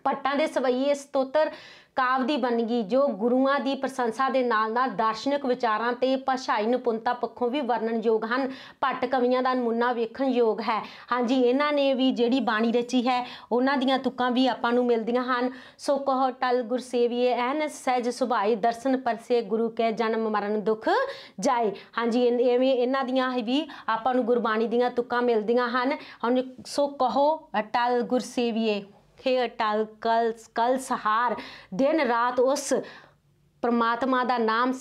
ਪੱਟਾਂ ਦੇ ਸਵਈਏ ਸਤੋਤਰ ਕਾਵ ਦੀ ਬਣ ਗਈ ਜੋ ਗੁਰੂਆਂ ਦੀ ਪ੍ਰਸ਼ੰਸਾ ਦੇ ਨਾਲ ਨਾਲ ਦਾਰਸ਼ਨਿਕ ਵਿਚਾਰਾਂ ਤੇ ਭਾਸ਼ਾਈ ਨਿਪੁੰਨਤਾ ਪੱਖੋਂ ਵੀ ਵਰਣਨਯੋਗ ਹਨ ਪੱਟ ਕਵੀਆਂ ਦਾ ਨਮੂਨਾ ਵੇਖਣਯੋਗ ਹੈ ਹਾਂਜੀ ਇਹਨਾਂ ਨੇ ਵੀ ਜਿਹੜੀ ਬਾਣੀ ਰਚੀ ਹੈ ਉਹਨਾਂ ਦੀਆਂ ਤੁਕਾਂ ਵੀ ਆਪਾਂ ਨੂੰ ਮਿਲਦੀਆਂ ਹਨ ਸੋ ਕਹੋ ਟਲ ਗੁਰਸੇਵੀਏ ਐਨ ਸਹਿਜ ਸੁਭਾਈ ਦਰਸ਼ਨ ਪਰਸੇ ਗੁਰੂ ਕੈ ਜਨਮ ਮਰਨ ਦੁਖ ਜਾਏ ਹਾਂਜੀ ਐਵੇਂ ਇਹਨਾਂ ਦੀਆਂ ਵੀ ਆਪਾਂ ਨੂੰ ਗੁਰਬਾਣੀ ਦੀਆਂ ਤੁਕਾਂ ਮਿਲਦੀਆਂ ਹਨ ਹੁਣ ਸੋ ਕਹੋ ਟਲ ਗੁਰਸੇਵੀਏ ਖੇਹ ਟਲ ਕਲ ਕਲ ਸਹਾਰ ਦਿਨ ਰਾਤ ਉਸ ਪਰਮਾਤਮਾ ਦਾ ਨਾਮ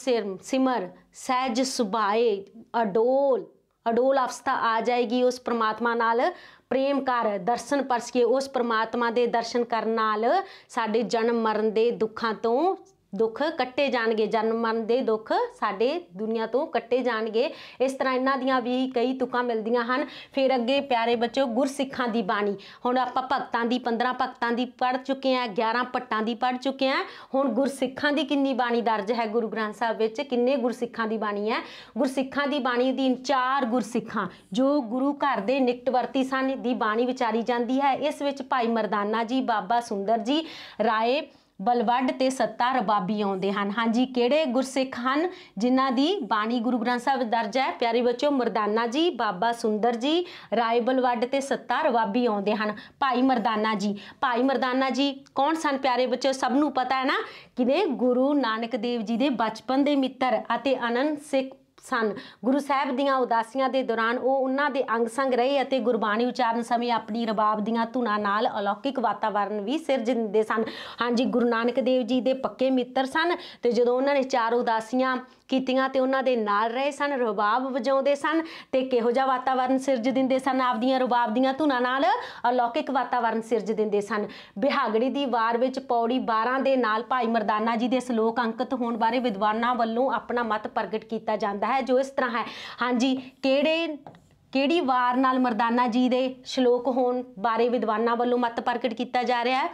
ਸਿਮਰ ਸਹਿਜ ਸੁਭਾਏ ਅਡੋਲ ਅਡੋਲ ਅਵਸਥਾ ਆ ਜਾਏਗੀ ਉਸ ਪ੍ਰਮਾਤਮਾ ਨਾਲ ਪ੍ਰੇਮ ਕਰ ਦਰਸ਼ਨ ਪਰਸ ਕੇ ਉਸ ਪ੍ਰਮਾਤਮਾ ਦੇ ਦਰਸ਼ਨ ਕਰਨ ਨਾਲ ਸਾਡੇ ਜਨਮ ਮਰਨ ਦੇ ਦੁੱਖਾਂ ਤੋਂ ਦੁੱਖ ਕੱਟੇ ਜਾਣਗੇ ਜਨਮ ਮਨ ਦੇ ਦੁੱਖ ਸਾਡੇ ਦੁਨੀਆ ਤੋਂ ਕੱਟੇ ਜਾਣਗੇ ਇਸ ਤਰ੍ਹਾਂ ਇਹਨਾਂ ਦੀਆਂ ਵੀ ਕਈ ਤੁਕਾਂ ਮਿਲਦੀਆਂ ਹਨ ਫਿਰ ਅੱਗੇ ਪਿਆਰੇ ਬੱਚੋ ਗੁਰਸਿੱਖਾਂ ਦੀ ਬਾਣੀ ਹੁਣ ਆਪਾਂ ਭਗਤਾਂ ਦੀ 15 ਭਗਤਾਂ ਦੀ ਪੜ ਚੁੱਕੇ ਆ 11 ਪੱਟਾਂ ਦੀ ਪੜ ਚੁੱਕੇ ਆ ਹੁਣ ਗੁਰਸਿੱਖਾਂ ਦੀ ਕਿੰਨੀ ਬਾਣੀ ਦਰਜ ਹੈ ਗੁਰੂ ਗ੍ਰੰਥ ਸਾਹਿਬ ਵਿੱਚ ਕਿੰਨੇ ਗੁਰਸਿੱਖਾਂ ਦੀ ਬਾਣੀ ਹੈ ਗੁਰਸਿੱਖਾਂ ਦੀ ਬਾਣੀ ਦੀ ਚਾਰ ਗੁਰਸਿੱਖਾਂ ਜੋ ਗੁਰੂ ਘਰ ਦੇ ਨਿਕਟਵਰਤੀ ਸਨ ਦੀ ਬਾਣੀ ਵਿਚਾਰੀ ਜਾਂਦੀ ਹੈ ਇਸ ਵਿੱਚ ਭਾਈ ਮਰਦਾਨਾ ਜੀ ਬਾਬਾ ਸੁੰਦਰ ਜੀ ਰਾਏ ਬਲਵੱਡ ਤੇ ਸੱਤਾ ਰਬਾਬੀ ਆਉਂਦੇ ਹਨ ਹਾਂਜੀ ਕਿਹੜੇ ਗੁਰਸਿੱਖ ਹਨ ਜਿਨ੍ਹਾਂ ਦੀ ਬਾਣੀ ਗੁਰੂ ਗ੍ਰੰਥ ਸਾਹਿਬ ਦਰਜ ਹੈ ਪਿਆਰੇ ਬੱਚਿਓ ਮਰਦਾਨਾ ਜੀ ਬਾਬਾ ਸੁੰਦਰ ਜੀ ਰਾਏ ਬਲਵੱਡ ਤੇ ਸੱਤਾ ਰਬਾਬੀ ਆਉਂਦੇ ਹਨ ਭਾਈ ਮਰਦਾਨਾ ਜੀ ਭਾਈ ਮਰਦਾਨਾ ਜੀ ਕੌਣ ਸਨ ਪਿਆਰੇ ਬੱਚਿਓ ਸਭ ਨੂੰ ਪਤਾ ਹੈ ਨਾ ਕਿਨੇ ਗੁਰੂ ਨਾਨਕ ਦੇਵ ਜੀ ਦੇ ਬਚਪਨ ਦੇ ਮਿੱਤਰ ਅਤੇ ਅਨੰਦ ਸਿੱਖ ਸਨ ਗੁਰੂ ਸਾਹਿਬ ਦੀਆਂ ਉਦਾਸੀਆਂ ਦੇ ਦੌਰਾਨ ਉਹ ਉਹਨਾਂ ਦੇ ਅੰਗ ਸੰਗ ਰਹੇ ਅਤੇ ਗੁਰਬਾਣੀ ਉਚਾਰਨ ਸਮੇਂ ਆਪਣੀ ਰਬਾਬ ਦੀਆਂ ਧੁਨਾਂ ਨਾਲ ਅਲੌਕਿਕ ਵਾਤਾਵਰਣ ਵੀ ਸਿਰਜਦੇ ਸਨ ਹਾਂਜੀ ਗੁਰੂ ਨਾਨਕ ਦੇਵ ਜੀ ਦੇ ਪੱਕੇ ਮਿੱਤਰ ਸਨ ਤੇ ਜਦੋਂ ਉਹਨਾਂ ਨੇ ਚਾਰ ਉਦਾਸੀਆਂ ਕੀਤੀਆਂ ਤੇ ਉਹਨਾਂ ਦੇ ਨਾਲ ਰਹੇ ਸਨ ਰਬਾਬ ਵਜਾਉਂਦੇ ਸਨ ਤੇ ਕਿਹੋ ਜਿਹਾ ਵਾਤਾਵਰਣ ਸਿਰਜ ਦਿੰਦੇ ਸਨ ਆਪਦੀਆਂ ਰਬਾਬ ਦੀਆਂ ਧੁਨਾਂ ਨਾਲ ਅਲੌਕਿਕ ਵਾਤਾਵਰਣ ਸਿਰਜ ਦਿੰਦੇ ਸਨ ਬਿਹਾਗੜੀ ਦੀ ਵਾਰ ਵਿੱਚ ਪੌੜੀ 12 ਦੇ ਨਾਲ ਭਾਈ ਮਰਦਾਨਾ ਜੀ ਦੇ ਸ਼ਲੋਕ ਅੰਕਿਤ ਹੋਣ ਬਾਰੇ ਵਿਦਵਾਨਾਂ ਵੱਲੋਂ ਆਪਣਾ ਮਤ ਪ੍ਰਗਟ ਕੀਤਾ ਜਾਂਦਾ ਹੈ ਜੋ ਇਸ ਤਰ੍ਹਾਂ ਹੈ ਹਾਂਜੀ ਕਿਹੜੇ ਕਿਹੜੀ ਵਾਰ ਨਾਲ ਮਰਦਾਨਾ ਜੀ ਦੇ ਸ਼ਲੋਕ ਹੋਣ ਬਾਰੇ ਵਿਦਵਾਨਾਂ ਵੱਲੋਂ ਮਤ ਪ੍ਰਗਟ ਕੀਤਾ ਜਾ ਰਿਹਾ ਹੈ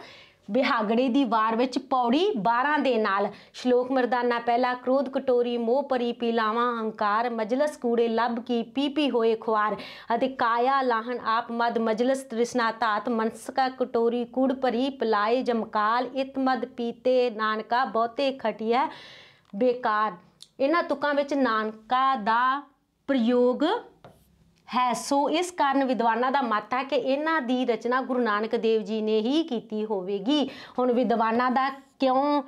ਬਿਹਾਗੜੇ ਦੀ ਵਾਰ ਵਿੱਚ ਪੌੜੀ 12 ਦੇ ਨਾਲ ਸ਼ਲੋਕ ਮਰਦਾਨਾ ਪਹਿਲਾ ਕ੍ਰੋਧ ਕਟੋਰੀ ਮੋਹ ਪਰੀ ਪੀਲਾਵਾ ਹੰਕਾਰ ਮਜਲਸ ਕੂੜੇ ਲੱਭ ਕੀ ਪੀ ਪੀ ਹੋਏ ਖੁਆਰ ਅਤੇ ਕਾਇਆ ਲਾਹਣ ਆਪ ਮਦ ਮਜਲਸ ਤ੍ਰਿਸ਼ਨਾ ਤਾਤ ਮਨਸਕਾ ਕਟੋਰੀ ਕੂੜ ਪਰੀ ਪਲਾਏ ਜਮਕਾਲ ਇਤ ਮਦ ਪੀਤੇ ਨਾਨਕਾ ਬਹੁਤੇ ਖਟਿਆ ਬੇਕਾਰ ਇਹਨਾਂ ਤੁਕਾਂ ਵਿੱਚ ਨਾਨਕਾ ਦਾ ਪ੍ਰਯੋਗ ਹੈ ਸੋ ਇਸ ਕਾਰਨ ਵਿਦਵਾਨਾਂ ਦਾ ਮਤ ਹੈ ਕਿ ਇਹਨਾਂ ਦੀ ਰਚਨਾ ਗੁਰੂ ਨਾਨਕ ਦੇਵ ਜੀ ਨੇ ਹੀ ਕੀਤੀ ਹੋਵੇਗੀ ਹੁਣ ਵਿਦਵਾਨਾਂ ਦਾ ਕਿਉਂ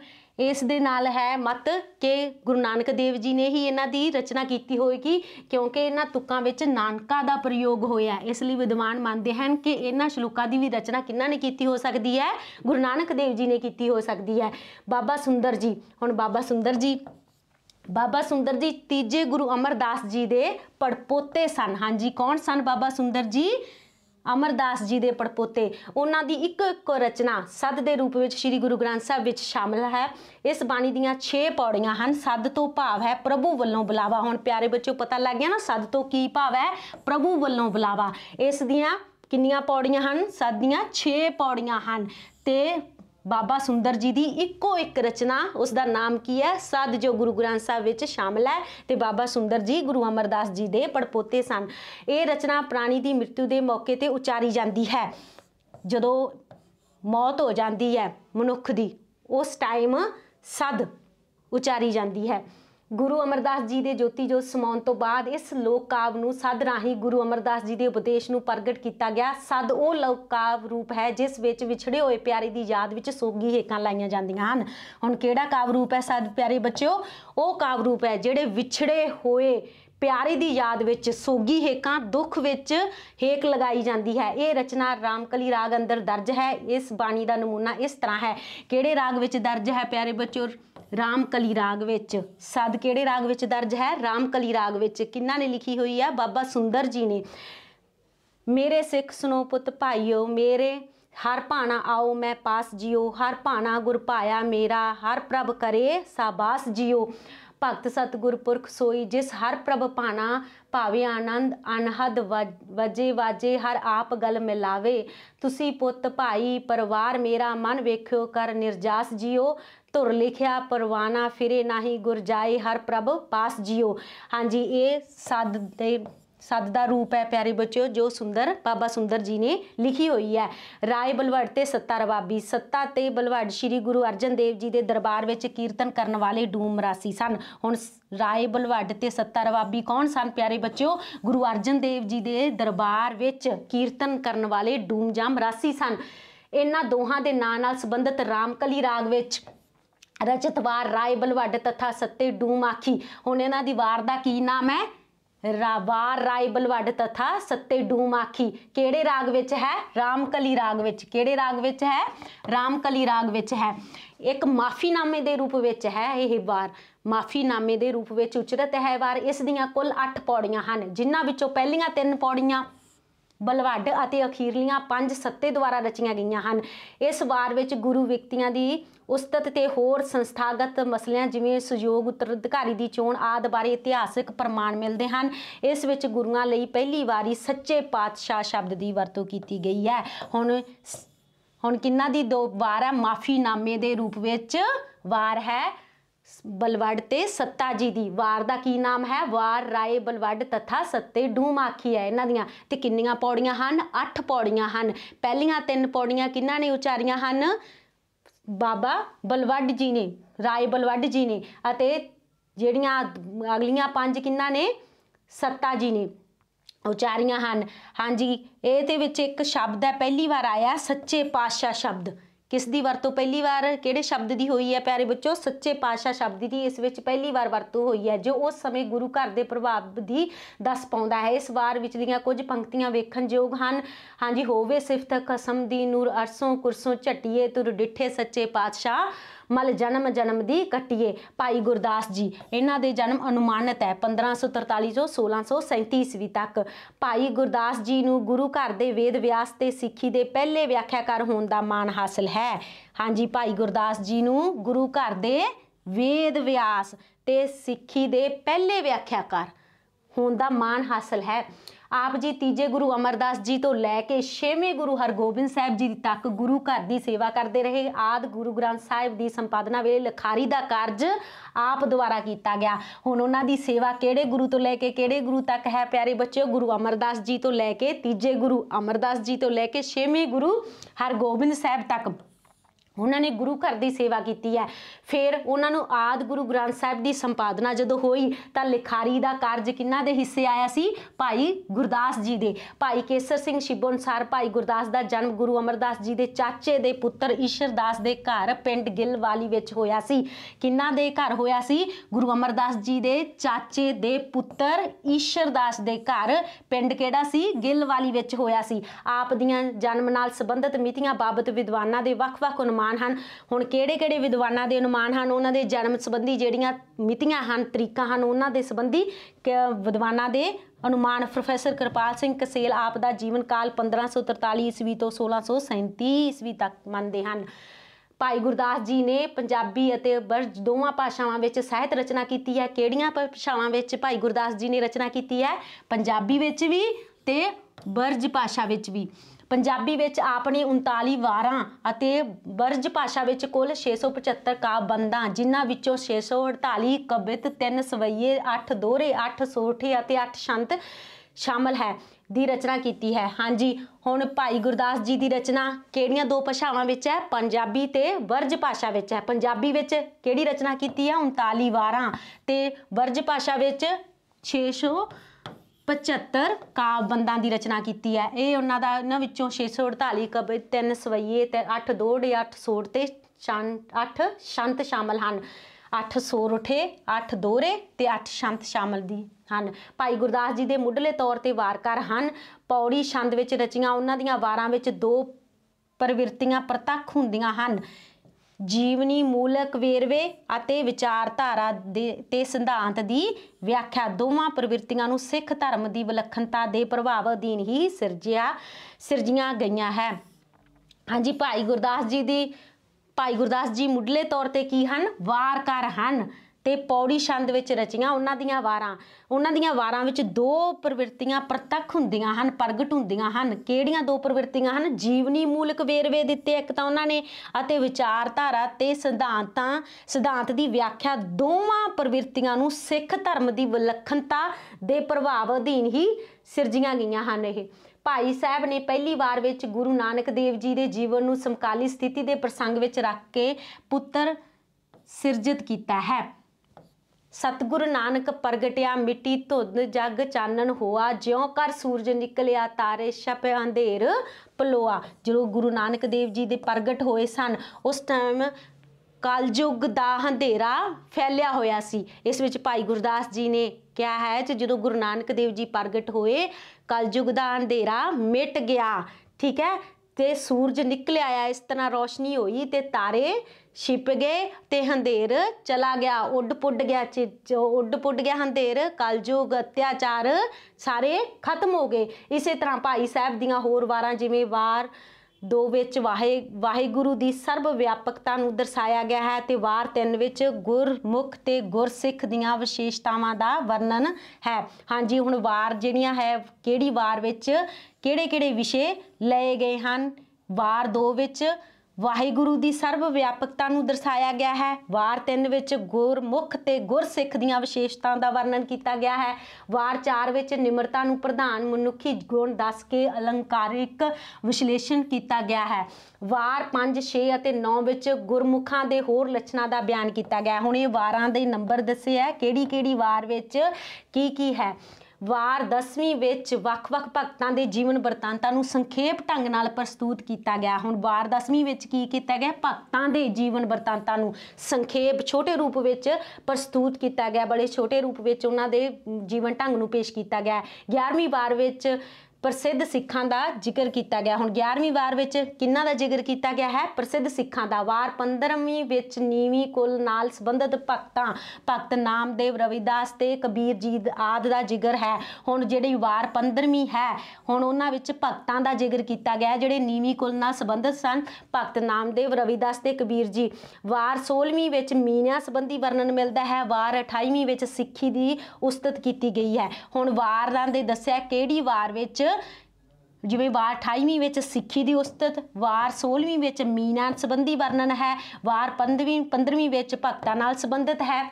ਇਸ ਦੇ ਨਾਲ ਹੈ ਮਤ ਕਿ ਗੁਰੂ ਨਾਨਕ ਦੇਵ ਜੀ ਨੇ ਹੀ ਇਹਨਾਂ ਦੀ ਰਚਨਾ ਕੀਤੀ ਹੋਵੇਗੀ ਕਿਉਂਕਿ ਇਹਨਾਂ ਤੁਕਾਂ ਵਿੱਚ ਨਾਨਕਾ ਦਾ ਪ੍ਰਯੋਗ ਹੋਇਆ ਇਸ ਲਈ ਵਿਦਵਾਨ ਮੰਨਦੇ ਹਨ ਕਿ ਇਹਨਾਂ ਸ਼ਲੋਕਾਂ ਦੀ ਵੀ ਰਚਨਾ ਕਿੰਨਾ ਨੇ ਕੀਤੀ ਹੋ ਸਕਦੀ ਹੈ ਗੁਰੂ ਨਾਨਕ ਦੇਵ ਜੀ ਨੇ ਕੀਤੀ ਹੋ ਸਕਦੀ ਹੈ ਬਾਬਾ ਸੁੰਦਰ ਜੀ ਹੁਣ ਬਾਬਾ ਸੁੰਦਰ ਜੀ ਬਾਬਾ ਸੁੰਦਰ ਜੀ ਤੀਜੇ ਗੁਰੂ ਅਮਰਦਾਸ ਜੀ ਦੇ ਪੜਪੋਤੇ ਸਨ ਹਾਂਜੀ ਕੌਣ ਸਨ ਬਾਬਾ ਸੁੰਦਰ ਜੀ ਅਮਰਦਾਸ ਜੀ ਦੇ ਪੜਪੋਤੇ ਉਹਨਾਂ ਦੀ ਇੱਕ ਇੱਕ ਰਚਨਾ ਸੱਦ ਦੇ ਰੂਪ ਵਿੱਚ ਸ੍ਰੀ ਗੁਰੂ ਗ੍ਰੰਥ ਸਾਹਿਬ ਵਿੱਚ ਸ਼ਾਮਲ ਹੈ ਇਸ ਬਾਣੀ ਦੀਆਂ 6 ਪੌੜੀਆਂ ਹਨ ਸੱਦ ਤੋਂ ਭਾਵ ਹੈ ਪ੍ਰਭੂ ਵੱਲੋਂ ਬੁਲਾਵਾ ਹੁਣ ਪਿਆਰੇ ਬੱਚਿਓ ਪਤਾ ਲੱਗ ਗਿਆ ਨਾ ਸੱਦ ਤੋਂ ਕੀ ਭਾਵ ਹੈ ਪ੍ਰਭੂ ਵੱਲੋਂ ਬੁਲਾਵਾ ਇਸ ਦੀਆਂ ਕਿੰਨੀਆਂ ਪੌੜੀਆਂ ਹਨ ਸੱਦ ਦੀਆਂ 6 ਪੌੜੀਆਂ ਹਨ ਤੇ ਬਾਬਾ ਸੁੰਦਰ ਜੀ ਦੀ ਇੱਕੋ ਇੱਕ ਰਚਨਾ ਉਸ ਦਾ ਨਾਮ ਕੀ ਹੈ ਸਦ ਜੋ ਗੁਰੂ ਗ੍ਰੰਥ ਸਾਹਿਬ ਵਿੱਚ ਸ਼ਾਮਲ ਹੈ ਤੇ ਬਾਬਾ ਸੁੰਦਰ ਜੀ ਗੁਰੂ ਅਮਰਦਾਸ ਜੀ ਦੇ ਪੜਪੋਤੇ ਸਨ ਇਹ ਰਚਨਾ ਪ੍ਰਾਣੀ ਦੀ ਮ੍ਰਿਤੂ ਦੇ ਮੌਕੇ ਤੇ ਉਚਾਰੀ ਜਾਂਦੀ ਹੈ ਜਦੋਂ ਮੌਤ ਹੋ ਜਾਂਦੀ ਹੈ ਮਨੁੱਖ ਦੀ ਉਸ ਟਾਈਮ ਸਦ ਉਚਾਰੀ ਜਾਂਦੀ ਹੈ ਗੁਰੂ ਅਮਰਦਾਸ ਜੀ ਦੇ ਜੋਤੀ ਜੋਤ ਸਮਾਉਣ ਤੋਂ ਬਾਅਦ ਇਸ ਲੋਕ ਕਾਵ ਨੂੰ ਸਦ ਰਾਹੀ ਗੁਰੂ ਅਮਰਦਾਸ ਜੀ ਦੇ ਉਪਦੇਸ਼ ਨੂੰ ਪ੍ਰਗਟ ਕੀਤਾ ਗਿਆ ਸਦ ਉਹ ਲੋਕ ਕਾਵ ਰੂਪ ਹੈ ਜਿਸ ਵਿੱਚ ਵਿਛੜੇ ਹੋਏ ਪਿਆਰੇ ਦੀ ਯਾਦ ਵਿੱਚ ਸੋਗੀ ਹੇਕਾਂ ਲਾਈਆਂ ਜਾਂਦੀਆਂ ਹਨ ਹੁਣ ਕਿਹੜਾ ਕਾਵ ਰੂਪ ਹੈ ਸਦ ਪਿਆਰੇ ਬੱਚਿਓ ਉਹ ਕਾਵ ਰੂਪ ਹੈ ਜਿਹੜੇ ਵਿਛੜੇ ਹੋਏ ਪਿਆਰੇ ਦੀ ਯਾਦ ਵਿੱਚ ਸੋਗੀ ਹੇਕਾਂ ਦੁੱਖ ਵਿੱਚ ਹੇਕ ਲਗਾਈ ਜਾਂਦੀ ਹੈ ਇਹ ਰਚਨਾ ਰਾਮਕਲੀ ਰਾਗ ਅੰਦਰ ਦਰਜ ਹੈ ਇਸ ਬਾਣੀ ਦਾ ਨਮੂਨਾ ਇਸ ਤਰ੍ਹਾਂ ਹੈ ਕਿਹੜੇ ਰਾਗ ਵਿੱਚ ਦਰਜ ਹੈ ਪਿਆਰੇ ਬੱਚੋ ਰਾਮਕਲੀ ਰਾਗ ਵਿੱਚ ਸਦ ਕਿਹੜੇ ਰਾਗ ਵਿੱਚ ਦਰਜ ਹੈ ਰਾਮਕਲੀ ਰਾਗ ਵਿੱਚ ਕਿੰਨਾਂ ਨੇ ਲਿਖੀ ਹੋਈ ਹੈ ਬਾਬਾ ਸੁੰਦਰ ਜੀ ਨੇ ਮੇਰੇ ਸਿੱਖ ਸੁਨੋ ਪੁੱਤ ਭਾਈਓ ਮੇਰੇ ਹਰ ਭਾਣਾ ਆਓ ਮੈਂ ਪਾਸ ਜਿਓ ਹਰ ਭਾਣਾ ਗੁਰ ਪਾਇਆ ਮੇਰਾ ਹਰ ਪ੍ਰਭ ਕਰੇ ਸਾਬਾਸ ਜਿਓ ਭਗਤ ਸਤਗੁਰ ਪੁਰਖ ਸੋਈ ਜਿਸ ਹਰ ਪ੍ਰਭ ਪਾਣਾ ਭਾਵੇਂ ਆਨੰਦ ਅਨਹਦ ਵਜੇ ਵਾਜੇ ਹਰ ਆਪ ਗਲ ਮਿਲਾਵੇ ਤੁਸੀਂ ਪੁੱਤ ਭਾਈ ਪਰਿਵਾਰ ਮੇਰਾ ਮਨ ਵੇਖਿਓ ਕਰ ਨਿਰਜਾਸ ਜੀਓ ਧੁਰ ਲਿਖਿਆ ਪਰਵਾਨਾ ਫਿਰੇ ਨਾਹੀ ਗੁਰਜਾਈ ਹਰ ਪ੍ਰਭ ਪਾਸ ਜੀਓ ਹਾਂਜੀ ਇਹ ਸਦ ਦੇ ਸੱਦ ਦਾ ਰੂਪ ਹੈ ਪਿਆਰੇ ਬੱਚਿਓ ਜੋ ਸੁੰਦਰ ਬਾਬਾ ਸੁੰਦਰ ਜੀ ਨੇ ਲਿਖੀ ਹੋਈ ਹੈ ਰਾਏ ਬਲਵੜ ਤੇ ਸੱਤਾ ਰਬਾਬੀ ਸੱਤਾ ਤੇ ਬਲਵੜ ਸ੍ਰੀ ਗੁਰੂ ਅਰਜਨ ਦੇਵ ਜੀ ਦੇ ਦਰਬਾਰ ਵਿੱਚ ਕੀਰਤਨ ਕਰਨ ਵਾਲੇ ਡੂਮ ਰਾਸੀ ਸਨ ਹੁਣ ਰਾਏ ਬਲਵੜ ਤੇ ਸੱਤਾ ਰਬਾਬੀ ਕੌਣ ਸਨ ਪਿਆਰੇ ਬੱਚਿਓ ਗੁਰੂ ਅਰਜਨ ਦੇਵ ਜੀ ਦੇ ਦਰਬਾਰ ਵਿੱਚ ਕੀਰਤਨ ਕਰਨ ਵਾਲੇ ਡੂਮ ਜਾਮ ਰਾਸੀ ਸਨ ਇਹਨਾਂ ਦੋਹਾਂ ਦੇ ਨਾਂ ਨਾਲ ਸੰਬੰਧਿਤ ਰਾਮਕਲੀ ਰਾਗ ਵਿੱਚ ਰਚਿਤ ਵਾਰ ਰਾਏ ਬਲਵੜ ਤਥਾ ਸੱਤੇ ਡੂਮ ਆਖੀ ਹੁਣ ਇਹਨਾਂ ਦੀ ਵਾਰ ਦਾ ਕੀ ਨਾਮ ਹੈ ਰਾਵਾ ਰਾਈ ਬਲਵੱਡ ਤਥਾ ਸੱਤੇ ਡੂਮ ਆਖੀ ਕਿਹੜੇ ਰਾਗ ਵਿੱਚ ਹੈ ਰਾਮਕਲੀ ਰਾਗ ਵਿੱਚ ਕਿਹੜੇ ਰਾਗ ਵਿੱਚ ਹੈ ਰਾਮਕਲੀ ਰਾਗ ਵਿੱਚ ਹੈ ਇੱਕ ਮਾਫੀਨਾਮੇ ਦੇ ਰੂਪ ਵਿੱਚ ਹੈ ਇਹ ਵਾਰ ਮਾਫੀਨਾਮੇ ਦੇ ਰੂਪ ਵਿੱਚ ਉਚਰਤ ਹੈ ਵਾਰ ਇਸ ਦੀਆਂ ਕੁੱਲ 8 ਪੌੜੀਆਂ ਹਨ ਜਿਨ੍ਹਾਂ ਵਿੱਚੋਂ ਪਹਿਲੀਆਂ 3 ਪੌੜੀਆਂ ਬਲਵੱਡ ਅਤੇ ਅਖੀਰਲੀਆਂ ਪੰਜ ਸੱਤੇ ਦੁਆਰਾ ਰਚੀਆਂ ਗਈਆਂ ਹਨ ਇਸ ਵਾਰ ਵਿੱਚ ਗੁਰੂ ਵਿਅਕਤੀਆਂ ਦੀ ਉਸਤਤ ਤੇ ਹੋਰ ਸੰਸਥਾਗਤ ਮਸਲਿਆਂ ਜਿਵੇਂ ਸਹਿਯੋਗ ਉਤਰਾਧਿਕਾਰੀ ਦੀ ਚੋਣ ਆਦ ਬਾਰੇ ਇਤਿਹਾਸਿਕ ਪ੍ਰਮਾਣ ਮਿਲਦੇ ਹਨ ਇਸ ਵਿੱਚ ਗੁਰੂਆਂ ਲਈ ਪਹਿਲੀ ਵਾਰੀ ਸੱਚੇ ਪਾਤਸ਼ਾਹ ਸ਼ਬਦ ਦੀ ਵਰਤੋਂ ਕੀਤੀ ਗਈ ਹੈ ਹੁਣ ਹੁਣ ਕਿੰਨਾ ਦੀ ਦੋ ਵਾਰ ਹੈ ਨਾਮੇ ਦੇ ਰੂਪ ਵਿੱਚ ਵਾਰ ਹੈ ਬਲਵੜ ਤੇ ਸੱਤਾ ਜੀ ਦੀ ਵਾਰ ਦਾ ਕੀ ਨਾਮ ਹੈ ਵਾਰ ਰਾਏ ਬਲਵੜ ਤਥਾ ਸੱਤੇ ਢੂਮ ਆਖੀ ਹੈ ਇਹਨਾਂ ਦੀਆਂ ਤੇ ਕਿੰਨੀਆਂ ਪੌੜੀਆਂ ਹਨ 8 ਪੌੜੀਆਂ ਹਨ ਪਹਿਲੀਆਂ ਤਿੰਨ ਪੌੜੀਆਂ ਕਿੰਨਾਂ ਨੇ ਉਚਾਰੀਆਂ ਹਨ ਬਾਬਾ ਬਲਵੜ ਜੀ ਨੇ ਰਾਏ ਬਲਵੜ ਜੀ ਨੇ ਅਤੇ ਜਿਹੜੀਆਂ ਅਗਲੀਆਂ ਪੰਜ ਕਿੰਨਾਂ ਨੇ ਸੱਤਾ ਜੀ ਨੇ ਉਚਾਰੀਆਂ ਹਨ ਹਾਂਜੀ ਇਹ ਤੇ ਵਿੱਚ ਇੱਕ ਸ਼ਬਦ ਹੈ ਪਹਿਲੀ ਵਾਰ ਆਇਆ ਸੱਚੇ ਪਾਤਸ਼ਾਹ ਸ਼ਬਦ ਕਿਸ ਦੀ ਵਰਤੋਂ ਪਹਿਲੀ ਵਾਰ ਕਿਹੜੇ ਸ਼ਬਦ ਦੀ ਹੋਈ ਹੈ ਪਿਆਰੇ ਬੱਚੋ ਸੱਚੇ ਪਾਤਸ਼ਾਹ ਸ਼ਬਦ ਦੀ ਇਸ ਵਿੱਚ ਪਹਿਲੀ ਵਾਰ ਵਰਤੋਂ ਹੋਈ ਹੈ ਜੋ ਉਸ ਸਮੇਂ ਗੁਰੂ ਘਰ ਦੇ ਪ੍ਰਭਾਵ ਦੀ ਦੱਸ ਪਾਉਂਦਾ ਹੈ ਇਸ ਵਾਰ ਵਿਚਲੀਆਂ ਕੁਝ ਪੰਕਤੀਆਂ ਵੇਖਣਯੋਗ ਹਨ ਹਾਂਜੀ ਹੋਵੇ ਸਿਫਤ ਕਸਮ ਦੀ ਨੂਰ ਅਰਸੋਂ ਕੁਰਸੋਂ ਛਟਿਏ ਤੁਰ ਡਿੱਠੇ ਸੱਚੇ ਪਾਤਸ਼ਾਹ ਮਲ ਜਨਮ ਜਨਮ ਦੀ ਕੱਟੀਏ ਭਾਈ ਗੁਰਦਾਸ ਜੀ ਇਹਨਾਂ ਦੇ ਜਨਮ ਅਨੁਮਾਨਿਤ ਹੈ 1543 ਤੋਂ 1637 ਈਸਵੀ ਤੱਕ ਭਾਈ ਗੁਰਦਾਸ ਜੀ ਨੂੰ ਗੁਰੂ ਘਰ ਦੇ ਵੇਦ ਵਿਆਸ ਤੇ ਸਿੱਖੀ ਦੇ ਪਹਿਲੇ ਵਿਆਖਿਆਕਾਰ ਹੋਣ ਦਾ ਮਾਣ ਹਾਸਲ ਹੈ ਹਾਂਜੀ ਭਾਈ ਗੁਰਦਾਸ ਜੀ ਨੂੰ ਗੁਰੂ ਘਰ ਦੇ ਵੇਦ ਵਿਆਸ ਤੇ ਸਿੱਖੀ ਦੇ ਪਹਿਲੇ ਵਿਆਖਿਆਕਾਰ ਹੋਣ ਦਾ ਮਾਣ ਹਾਸਲ ਹੈ ਆਪ ਜੀ ਤੀਜੇ ਗੁਰੂ ਅਮਰਦਾਸ ਜੀ ਤੋਂ ਲੈ ਕੇ ਛੇਵੇਂ ਗੁਰੂ ਹਰਗੋਬਿੰਦ ਸਾਹਿਬ ਜੀ ਤੱਕ ਗੁਰੂ ਘਰ ਦੀ ਸੇਵਾ ਕਰਦੇ ਰਹੇ ਆਦ ਗੁਰੂ ਗ੍ਰੰਥ ਸਾਹਿਬ ਦੀ ਸੰਪਾਦਨਾ ਵੇਲੇ ਲਖਾਰੀ ਦਾ ਕਾਰਜ ਆਪ ਦੁਆਰਾ ਕੀਤਾ ਗਿਆ ਹੁਣ ਉਹਨਾਂ ਦੀ ਸੇਵਾ ਕਿਹੜੇ ਗੁਰੂ ਤੋਂ ਲੈ ਕੇ ਕਿਹੜੇ ਗੁਰੂ ਤੱਕ ਹੈ ਪਿਆਰੇ ਬੱਚਿਓ ਗੁਰੂ ਅਮਰਦਾਸ ਜੀ ਤੋਂ ਲੈ ਕੇ ਤੀਜੇ ਗੁਰੂ ਅਮਰਦਾਸ ਜੀ ਤੋਂ ਲੈ ਕੇ ਛੇਵੇਂ ਗੁਰੂ ਹਰਗੋਬਿੰਦ ਸਾਹਿਬ ਤੱਕ ਉਹਨਾਂ ਨੇ ਗੁਰੂ ਘਰ ਦੀ ਸੇਵਾ ਕੀਤੀ ਹੈ ਫਿਰ ਉਹਨਾਂ ਨੂੰ ਆਦ ਗੁਰੂ ਗ੍ਰੰਥ ਸਾਹਿਬ ਦੀ ਸੰਪਾਦਨਾ ਜਦੋਂ ਹੋਈ ਤਾਂ ਲਿਖਾਰੀ ਦਾ ਕਾਰਜ ਕਿੰਨਾ ਦੇ ਹਿੱਸੇ ਆਇਆ ਸੀ ਭਾਈ ਗੁਰਦਾਸ ਜੀ ਦੇ ਭਾਈ ਕੇਸਰ ਸਿੰਘ ਸ਼ਿਬੋ ਅਨਸਾਰ ਭਾਈ ਗੁਰਦਾਸ ਦਾ ਜਨਮ ਗੁਰੂ ਅਮਰਦਾਸ ਜੀ ਦੇ ਚਾਚੇ ਦੇ ਪੁੱਤਰ ਈਸ਼ਰਦਾਸ ਦੇ ਘਰ ਪਿੰਡ ਗਿੱਲ ਵਾਲੀ ਵਿੱਚ ਹੋਇਆ ਸੀ ਕਿੰਨਾ ਦੇ ਘਰ ਹੋਇਆ ਸੀ ਗੁਰੂ ਅਮਰਦਾਸ ਜੀ ਦੇ ਚਾਚੇ ਦੇ ਪੁੱਤਰ ਈਸ਼ਰਦਾਸ ਦੇ ਘਰ ਪਿੰਡ ਕਿਹੜਾ ਸੀ ਗਿੱਲ ਵਾਲੀ ਵਿੱਚ ਹੋਇਆ ਸੀ ਆਪ ਦੀਆਂ ਜਨਮ ਨਾਲ ਸੰਬੰਧਿਤ ਮਿਤੀਆਂ ਬਾਬਤ ਵਿਦਵਾਨਾਂ ਦੇ ਵੱਖ-ਵੱਖ ਅਨੁਮਾਨ ਅਨੁਮਾਨ ਹਨ ਹੁਣ ਕਿਹੜੇ-ਕਿਹੜੇ ਵਿਦਵਾਨਾਂ ਦੇ ਅਨੁਮਾਨ ਹਨ ਉਹਨਾਂ ਦੇ ਜਨਮ ਸੰਬੰਧੀ ਜਿਹੜੀਆਂ ਮਿਤੀਆਂ ਹਨ ਤਰੀਕਾਂ ਹਨ ਉਹਨਾਂ ਦੇ ਸੰਬੰਧੀ ਵਿਦਵਾਨਾਂ ਦੇ ਅਨੁਮਾਨ ਪ੍ਰੋਫੈਸਰ ਕਿਰਪਾਲ ਸਿੰਘ ਕਸੇਲ ਆਪ ਦਾ ਜੀਵਨ ਕਾਲ 1543 ਈਸਵੀ ਤੋਂ 1637 ਈਸਵੀ ਤੱਕ ਮੰਨਦੇ ਹਨ ਭਾਈ ਗੁਰਦਾਸ ਜੀ ਨੇ ਪੰਜਾਬੀ ਅਤੇ ਬਰਜ ਦੋਵਾਂ ਭਾਸ਼ਾਵਾਂ ਵਿੱਚ ਸਾਹਿਤ ਰਚਨਾ ਕੀਤੀ ਹੈ ਕਿਹੜੀਆਂ ਭਾਸ਼ਾਵਾਂ ਵਿੱਚ ਭਾਈ ਗੁਰਦਾਸ ਜੀ ਨੇ ਰਚਨਾ ਕੀਤੀ ਹੈ ਪੰਜਾਬੀ ਵਿੱਚ ਵੀ ਤੇ ਬਰਜ ਭਾਸ਼ਾ ਵਿੱਚ ਵੀ ਪੰਜਾਬੀ ਵਿੱਚ ਆਪਣੀ 39 ਵਾਰਾਂ ਅਤੇ ਬਰਜ ਭਾਸ਼ਾ ਵਿੱਚ ਕੁੱਲ 675 ਕਾਬੰਦਾਂ ਜਿਨ੍ਹਾਂ ਵਿੱਚੋਂ 648 ਕਵਿਤ 3 ਸਵਈਏ 8 ਦੋਹਰੇ 8 ਸੋਠੇ ਅਤੇ 8 ਸ਼ੰਤ ਸ਼ਾਮਲ ਹੈ ਦੀ ਰਚਨਾ ਕੀਤੀ ਹੈ ਹਾਂਜੀ ਹੁਣ ਭਾਈ ਗੁਰਦਾਸ ਜੀ ਦੀ ਰਚਨਾ ਕਿਹੜੀਆਂ ਦੋ ਭਾਸ਼ਾਵਾਂ ਵਿੱਚ ਹੈ ਪੰਜਾਬੀ ਤੇ ਵਰਜ ਭਾਸ਼ਾ ਵਿੱਚ ਹੈ ਪੰਜਾਬੀ ਵਿੱਚ ਕਿਹੜੀ ਰਚਨਾ ਕੀਤੀ ਹੈ 39 ਵਾਰਾਂ ਤੇ ਵਰਜ ਭਾਸ਼ਾ ਵਿੱਚ 600 75 ਕਾਵਬੰਦਾਂ ਦੀ ਰਚਨਾ ਕੀਤੀ ਹੈ ਇਹ ਉਹਨਾਂ ਦਾ ਇਹਨਾਂ ਵਿੱਚੋਂ 648 ਕਵਿ ਤਿੰਨ ਸਵਈਏ ਤੇ 8 ਦੋੜ 8 ਸੋੜ ਤੇ 8 ਸ਼ੰਤ ਸ਼ਾਮਲ ਹਨ 8 ਸੋਰ ਉਠੇ 8 ਦੋਰੇ ਤੇ 8 ਸ਼ੰਤ ਸ਼ਾਮਲ ਦੀ ਹਨ ਭਾਈ ਗੁਰਦਾਸ ਜੀ ਦੇ ਮੁੱਢਲੇ ਤੌਰ ਤੇ ਵਾਰਕਾਰ ਹਨ ਪੌੜੀ ਛੰਦ ਵਿੱਚ ਰਚੀਆਂ ਉਹਨਾਂ ਦੀਆਂ ਵਾਰਾਂ ਵਿੱਚ ਦੋ ਪ੍ਰਵਿਰਤੀਆਂ ਪ੍ਰਤੱਖ ਹੁੰਦੀਆਂ ਹਨ ਜੀਵਨੀ ਮੂਲਕ ਵੇਰਵੇ ਅਤੇ ਵਿਚਾਰਧਾਰਾ ਤੇ ਸਿਧਾਂਤ ਦੀ ਵਿਆਖਿਆ ਦੋਵਾਂ ਪ੍ਰਵਿਰਤੀਆਂ ਨੂੰ ਸਿੱਖ ਧਰਮ ਦੀ ਵਿਲੱਖਣਤਾ ਦੇ ਪ੍ਰਭਾਵ ਅਧੀਨ ਹੀ ਸਿਰਜਿਆ ਸਿਰਜੀਆਂ ਗਈਆਂ ਹੈ ਹਾਂਜੀ ਭਾਈ ਗੁਰਦਾਸ ਜੀ ਦੀ ਭਾਈ ਗੁਰਦਾਸ ਜੀ ਮੁੱਢਲੇ ਤੌਰ ਤੇ ਕੀ ਹਨ ਵਾਰਕਾਰ ਹਨ ਤੇ ਪੌੜੀ ਛੰਦ ਵਿੱਚ ਰਚੀਆਂ ਉਹਨਾਂ ਦੀਆਂ ਵਾਰਾਂ ਉਹਨਾਂ ਦੀਆਂ ਵਾਰਾਂ ਵਿੱਚ ਦੋ ਪ੍ਰਵਿਰਤੀਆਂ ਪ੍ਰਤੱਖ ਹੁੰਦੀਆਂ ਹਨ ਪ੍ਰਗਟ ਹੁੰਦੀਆਂ ਹਨ ਕਿਹੜੀਆਂ ਦੋ ਪ੍ਰਵਿਰਤੀਆਂ ਹਨ ਜੀਵਨੀ ਮੂਲਕ ਵੇਰਵੇ ਦਿੱਤੇ ਇੱਕ ਤਾਂ ਉਹਨਾਂ ਨੇ ਅਤੇ ਵਿਚਾਰਧਾਰਾ ਤੇ ਸਿਧਾਂਤਾਂ ਸਿਧਾਂਤ ਦੀ ਵਿਆਖਿਆ ਦੋਵਾਂ ਪ੍ਰਵਿਰਤੀਆਂ ਨੂੰ ਸਿੱਖ ਧਰਮ ਦੀ ਵਿਲੱਖਣਤਾ ਦੇ ਪ੍ਰਭਾਵ ਅਧੀਨ ਹੀ ਸਿਰਜੀਆਂ ਗਈਆਂ ਹਨ ਇਹ ਭਾਈ ਸਾਹਿਬ ਨੇ ਪਹਿਲੀ ਵਾਰ ਵਿੱਚ ਗੁਰੂ ਨਾਨਕ ਦੇਵ ਜੀ ਦੇ ਜੀਵਨ ਨੂੰ ਸਮਕਾਲੀ ਸਥਿਤੀ ਦੇ ਪ੍ਰਸੰਗ ਵਿੱਚ ਰੱਖ ਕੇ ਪੁੱਤਰ ਸਿਰਜਿਤ ਕੀਤਾ ਹੈ ਸਤਿਗੁਰ ਨਾਨਕ ਪ੍ਰਗਟਿਆ ਮਿੱਟੀ ਧੁੰਦ ਜਗ ਚਾਨਣ ਹੋਆ ਜਿਉ ਕਰ ਸੂਰਜ ਨਿਕਲਿਆ ਤਾਰੇ ਛਪ ਅੰਧੇਰ ਪਲੋਆ ਜਦੋਂ ਗੁਰੂ ਨਾਨਕ ਦੇਵ ਜੀ ਦੇ ਪ੍ਰਗਟ ਹੋਏ ਸਨ ਉਸ ਟਾਈਮ ਕਲਯੁਗ ਦਾ ਹਨੇਰਾ ਫੈਲਿਆ ਹੋਇਆ ਸੀ ਇਸ ਵਿੱਚ ਭਾਈ ਗੁਰਦਾਸ ਜੀ ਨੇ ਕਿਹਾ ਹੈ ਕਿ ਜਦੋਂ ਗੁਰੂ ਨਾਨਕ ਦੇਵ ਜੀ ਪ੍ਰਗਟ ਹੋਏ ਕਲਯੁਗ ਦਾ ਹਨੇਰਾ ਮਿਟ ਗਿਆ ਠੀਕ ਹੈ ਤੇ ਸੂਰਜ ਨਿਕਲ ਆਇਆ ਇਸ ਤਰ੍ਹਾਂ ਰੋਸ਼ਨੀ ਹੋਈ ਤੇ ਤਾਰੇ ਛਿਪ ਗਏ ਤੇ ਹਨੇਰ ਚਲਾ ਗਿਆ ਉੱਡ ਪੁੱਡ ਗਿਆ ਉੱਡ ਪੁੱਡ ਗਿਆ ਹਨੇਰ ਕਲਯੁਗ ਅਤਿਆਚਾਰ ਸਾਰੇ ਖਤਮ ਹੋ ਗਏ ਇਸੇ ਤਰ੍ਹਾਂ ਭਾਈ ਸਾਹਿਬ ਦੀਆਂ ਹੋਰ ਵਾਰਾਂ ਜਿਵੇਂ ਵਾਰ ਦੋ ਵਿੱਚ ਵਾਹੇ ਵਾਹਿਗੁਰੂ ਦੀ ਸਰਬ ਵਿਆਪਕਤਾ ਨੂੰ ਦਰਸਾਇਆ ਗਿਆ ਹੈ ਤੇ ਵਾਰ 3 ਵਿੱਚ ਗੁਰਮੁਖ ਤੇ ਗੁਰਸਿੱਖ ਦੀਆਂ ਵਿਸ਼ੇਸ਼ਤਾਵਾਂ ਦਾ ਵਰਣਨ ਹੈ ਹਾਂਜੀ ਹੁਣ ਵਾਰ ਜਿਹੜੀਆਂ ਹੈ ਕਿਹੜੀ ਵਾਰ ਵਿੱਚ ਕਿਹੜੇ-ਕਿਹੜੇ ਵਿਸ਼ੇ ਲਏ ਗਏ ਹਨ ਵਾਰ 2 ਵਿੱਚ ਵਾਹਿਗੁਰੂ ਦੀ ਸਰਵ ਵਿਆਪਕਤਾ ਨੂੰ ਦਰਸਾਇਆ ਗਿਆ ਹੈ ਵਾਰ 3 ਵਿੱਚ ਗੁਰਮੁਖ ਤੇ ਗੁਰਸਿੱਖ ਦੀਆਂ ਵਿਸ਼ੇਸ਼ਤਾਵਾਂ ਦਾ ਵਰਣਨ ਕੀਤਾ ਗਿਆ ਹੈ ਵਾਰ 4 ਵਿੱਚ ਨਿਮਰਤਾ ਨੂੰ ਪ੍ਰਧਾਨ ਮਨੁੱਖੀ ਗੁਣ ਦੱਸ ਕੇ ਅਲੰਕਾਰਿਕ ਵਿਸ਼ਲੇਸ਼ਣ ਕੀਤਾ ਗਿਆ ਹੈ ਵਾਰ 5 6 ਅਤੇ 9 ਵਿੱਚ ਗੁਰਮੁਖਾਂ ਦੇ ਹੋਰ ਲੱਛਣਾਂ ਦਾ ਬਿਆਨ ਕੀਤਾ ਗਿਆ ਹੁਣ ਇਹ ਵਾਰਾਂ ਦੇ ਨੰਬਰ ਦੱਸੇ ਹੈ ਕਿਹੜੀ ਕਿਹੜੀ ਵਾਰ ਵਿੱਚ ਕੀ ਕੀ ਹੈ ਵਾਰ 10ਵੀਂ ਵਿੱਚ ਵੱਖ-ਵੱਖ ਭਗਤਾਂ ਦੇ ਜੀਵਨ ਵਰਤਾਂਤਾਂ ਨੂੰ ਸੰਖੇਪ ਢੰਗ ਨਾਲ ਪ੍ਰਸਤੁਤ ਕੀਤਾ ਗਿਆ ਹੁਣ ਵਾਰ 10ਵੀਂ ਵਿੱਚ ਕੀ ਕੀਤਾ ਗਿਆ ਭਗਤਾਂ ਦੇ ਜੀਵਨ ਵਰਤਾਂਤਾਂ ਨੂੰ ਸੰਖੇਪ ਛੋਟੇ ਰੂਪ ਵਿੱਚ ਪ੍ਰਸਤੁਤ ਕੀਤਾ ਗਿਆ ਬੜੇ ਛੋਟੇ ਰੂਪ ਵਿੱਚ ਉਹਨਾਂ ਦੇ ਜੀਵਨ ਢੰਗ ਨੂੰ ਪੇਸ਼ ਕੀਤਾ ਗਿਆ 11ਵੀਂ ਵਾਰ ਵਿੱਚ ਪ੍ਰਸਿੱਧ ਸਿੱਖਾਂ ਦਾ ਜ਼ਿਕਰ ਕੀਤਾ ਗਿਆ ਹੁਣ 11ਵੀਂ ਵਾਰ ਵਿੱਚ ਕਿੰਨਾ ਦਾ ਜ਼ਿਕਰ ਕੀਤਾ ਗਿਆ ਹੈ ਪ੍ਰਸਿੱਧ ਸਿੱਖਾਂ ਦਾ ਵਾਰ 15ਵੀਂ ਵਿੱਚ ਨੀਵੀਂ ਕੁਲ ਨਾਲ ਸੰਬੰਧਿਤ ਭਗਤਾਂ ਭਗਤ ਨਾਮਦੇਵ ਰਵਿਦਾਸ ਤੇ ਕਬੀਰ ਜੀ ਆਦ ਦਾ ਜ਼ਿਕਰ ਹੈ ਹੁਣ ਜਿਹੜੀ ਵਾਰ 15ਵੀਂ ਹੈ ਹੁਣ ਉਹਨਾਂ ਵਿੱਚ ਭਗਤਾਂ ਦਾ ਜ਼ਿਕਰ ਕੀਤਾ ਗਿਆ ਜਿਹੜੇ ਨੀਵੀਂ ਕੁਲ ਨਾਲ ਸੰਬੰਧਿਤ ਸਨ ਭਗਤ ਨਾਮਦੇਵ ਰਵਿਦਾਸ ਤੇ ਕਬੀਰ ਜੀ ਵਾਰ 16ਵੀਂ ਵਿੱਚ ਮੀਨਿਆਂ ਸੰਬੰਧੀ ਵਰਣਨ ਮਿਲਦਾ ਹੈ ਵਾਰ 28ਵੀਂ ਵਿੱਚ ਸਿੱਖੀ ਦੀ ਉਸਤਤ ਕੀਤੀ ਗਈ ਹੈ ਹੁਣ ਵਾਰਾਂ ਦੇ ਦੱਸਿਆ ਕਿਹੜੀ ਵਾਰ ਵਿੱਚ ਜਿਵੇਂ ਵਾਰ 28ਵੀਂ ਵਿੱਚ ਸਿੱਖੀ ਦੀ ਉਸਤਤ ਵਾਰ 16ਵੀਂ ਵਿੱਚ ਮੀਨਾਂ ਸੰਬੰਧੀ ਵਰਣਨ ਹੈ ਵਾਰ 15ਵੀਂ 15ਵੀਂ ਵਿੱਚ ਭਗਤਾਂ ਨਾਲ ਸੰਬੰਧਿਤ ਹੈ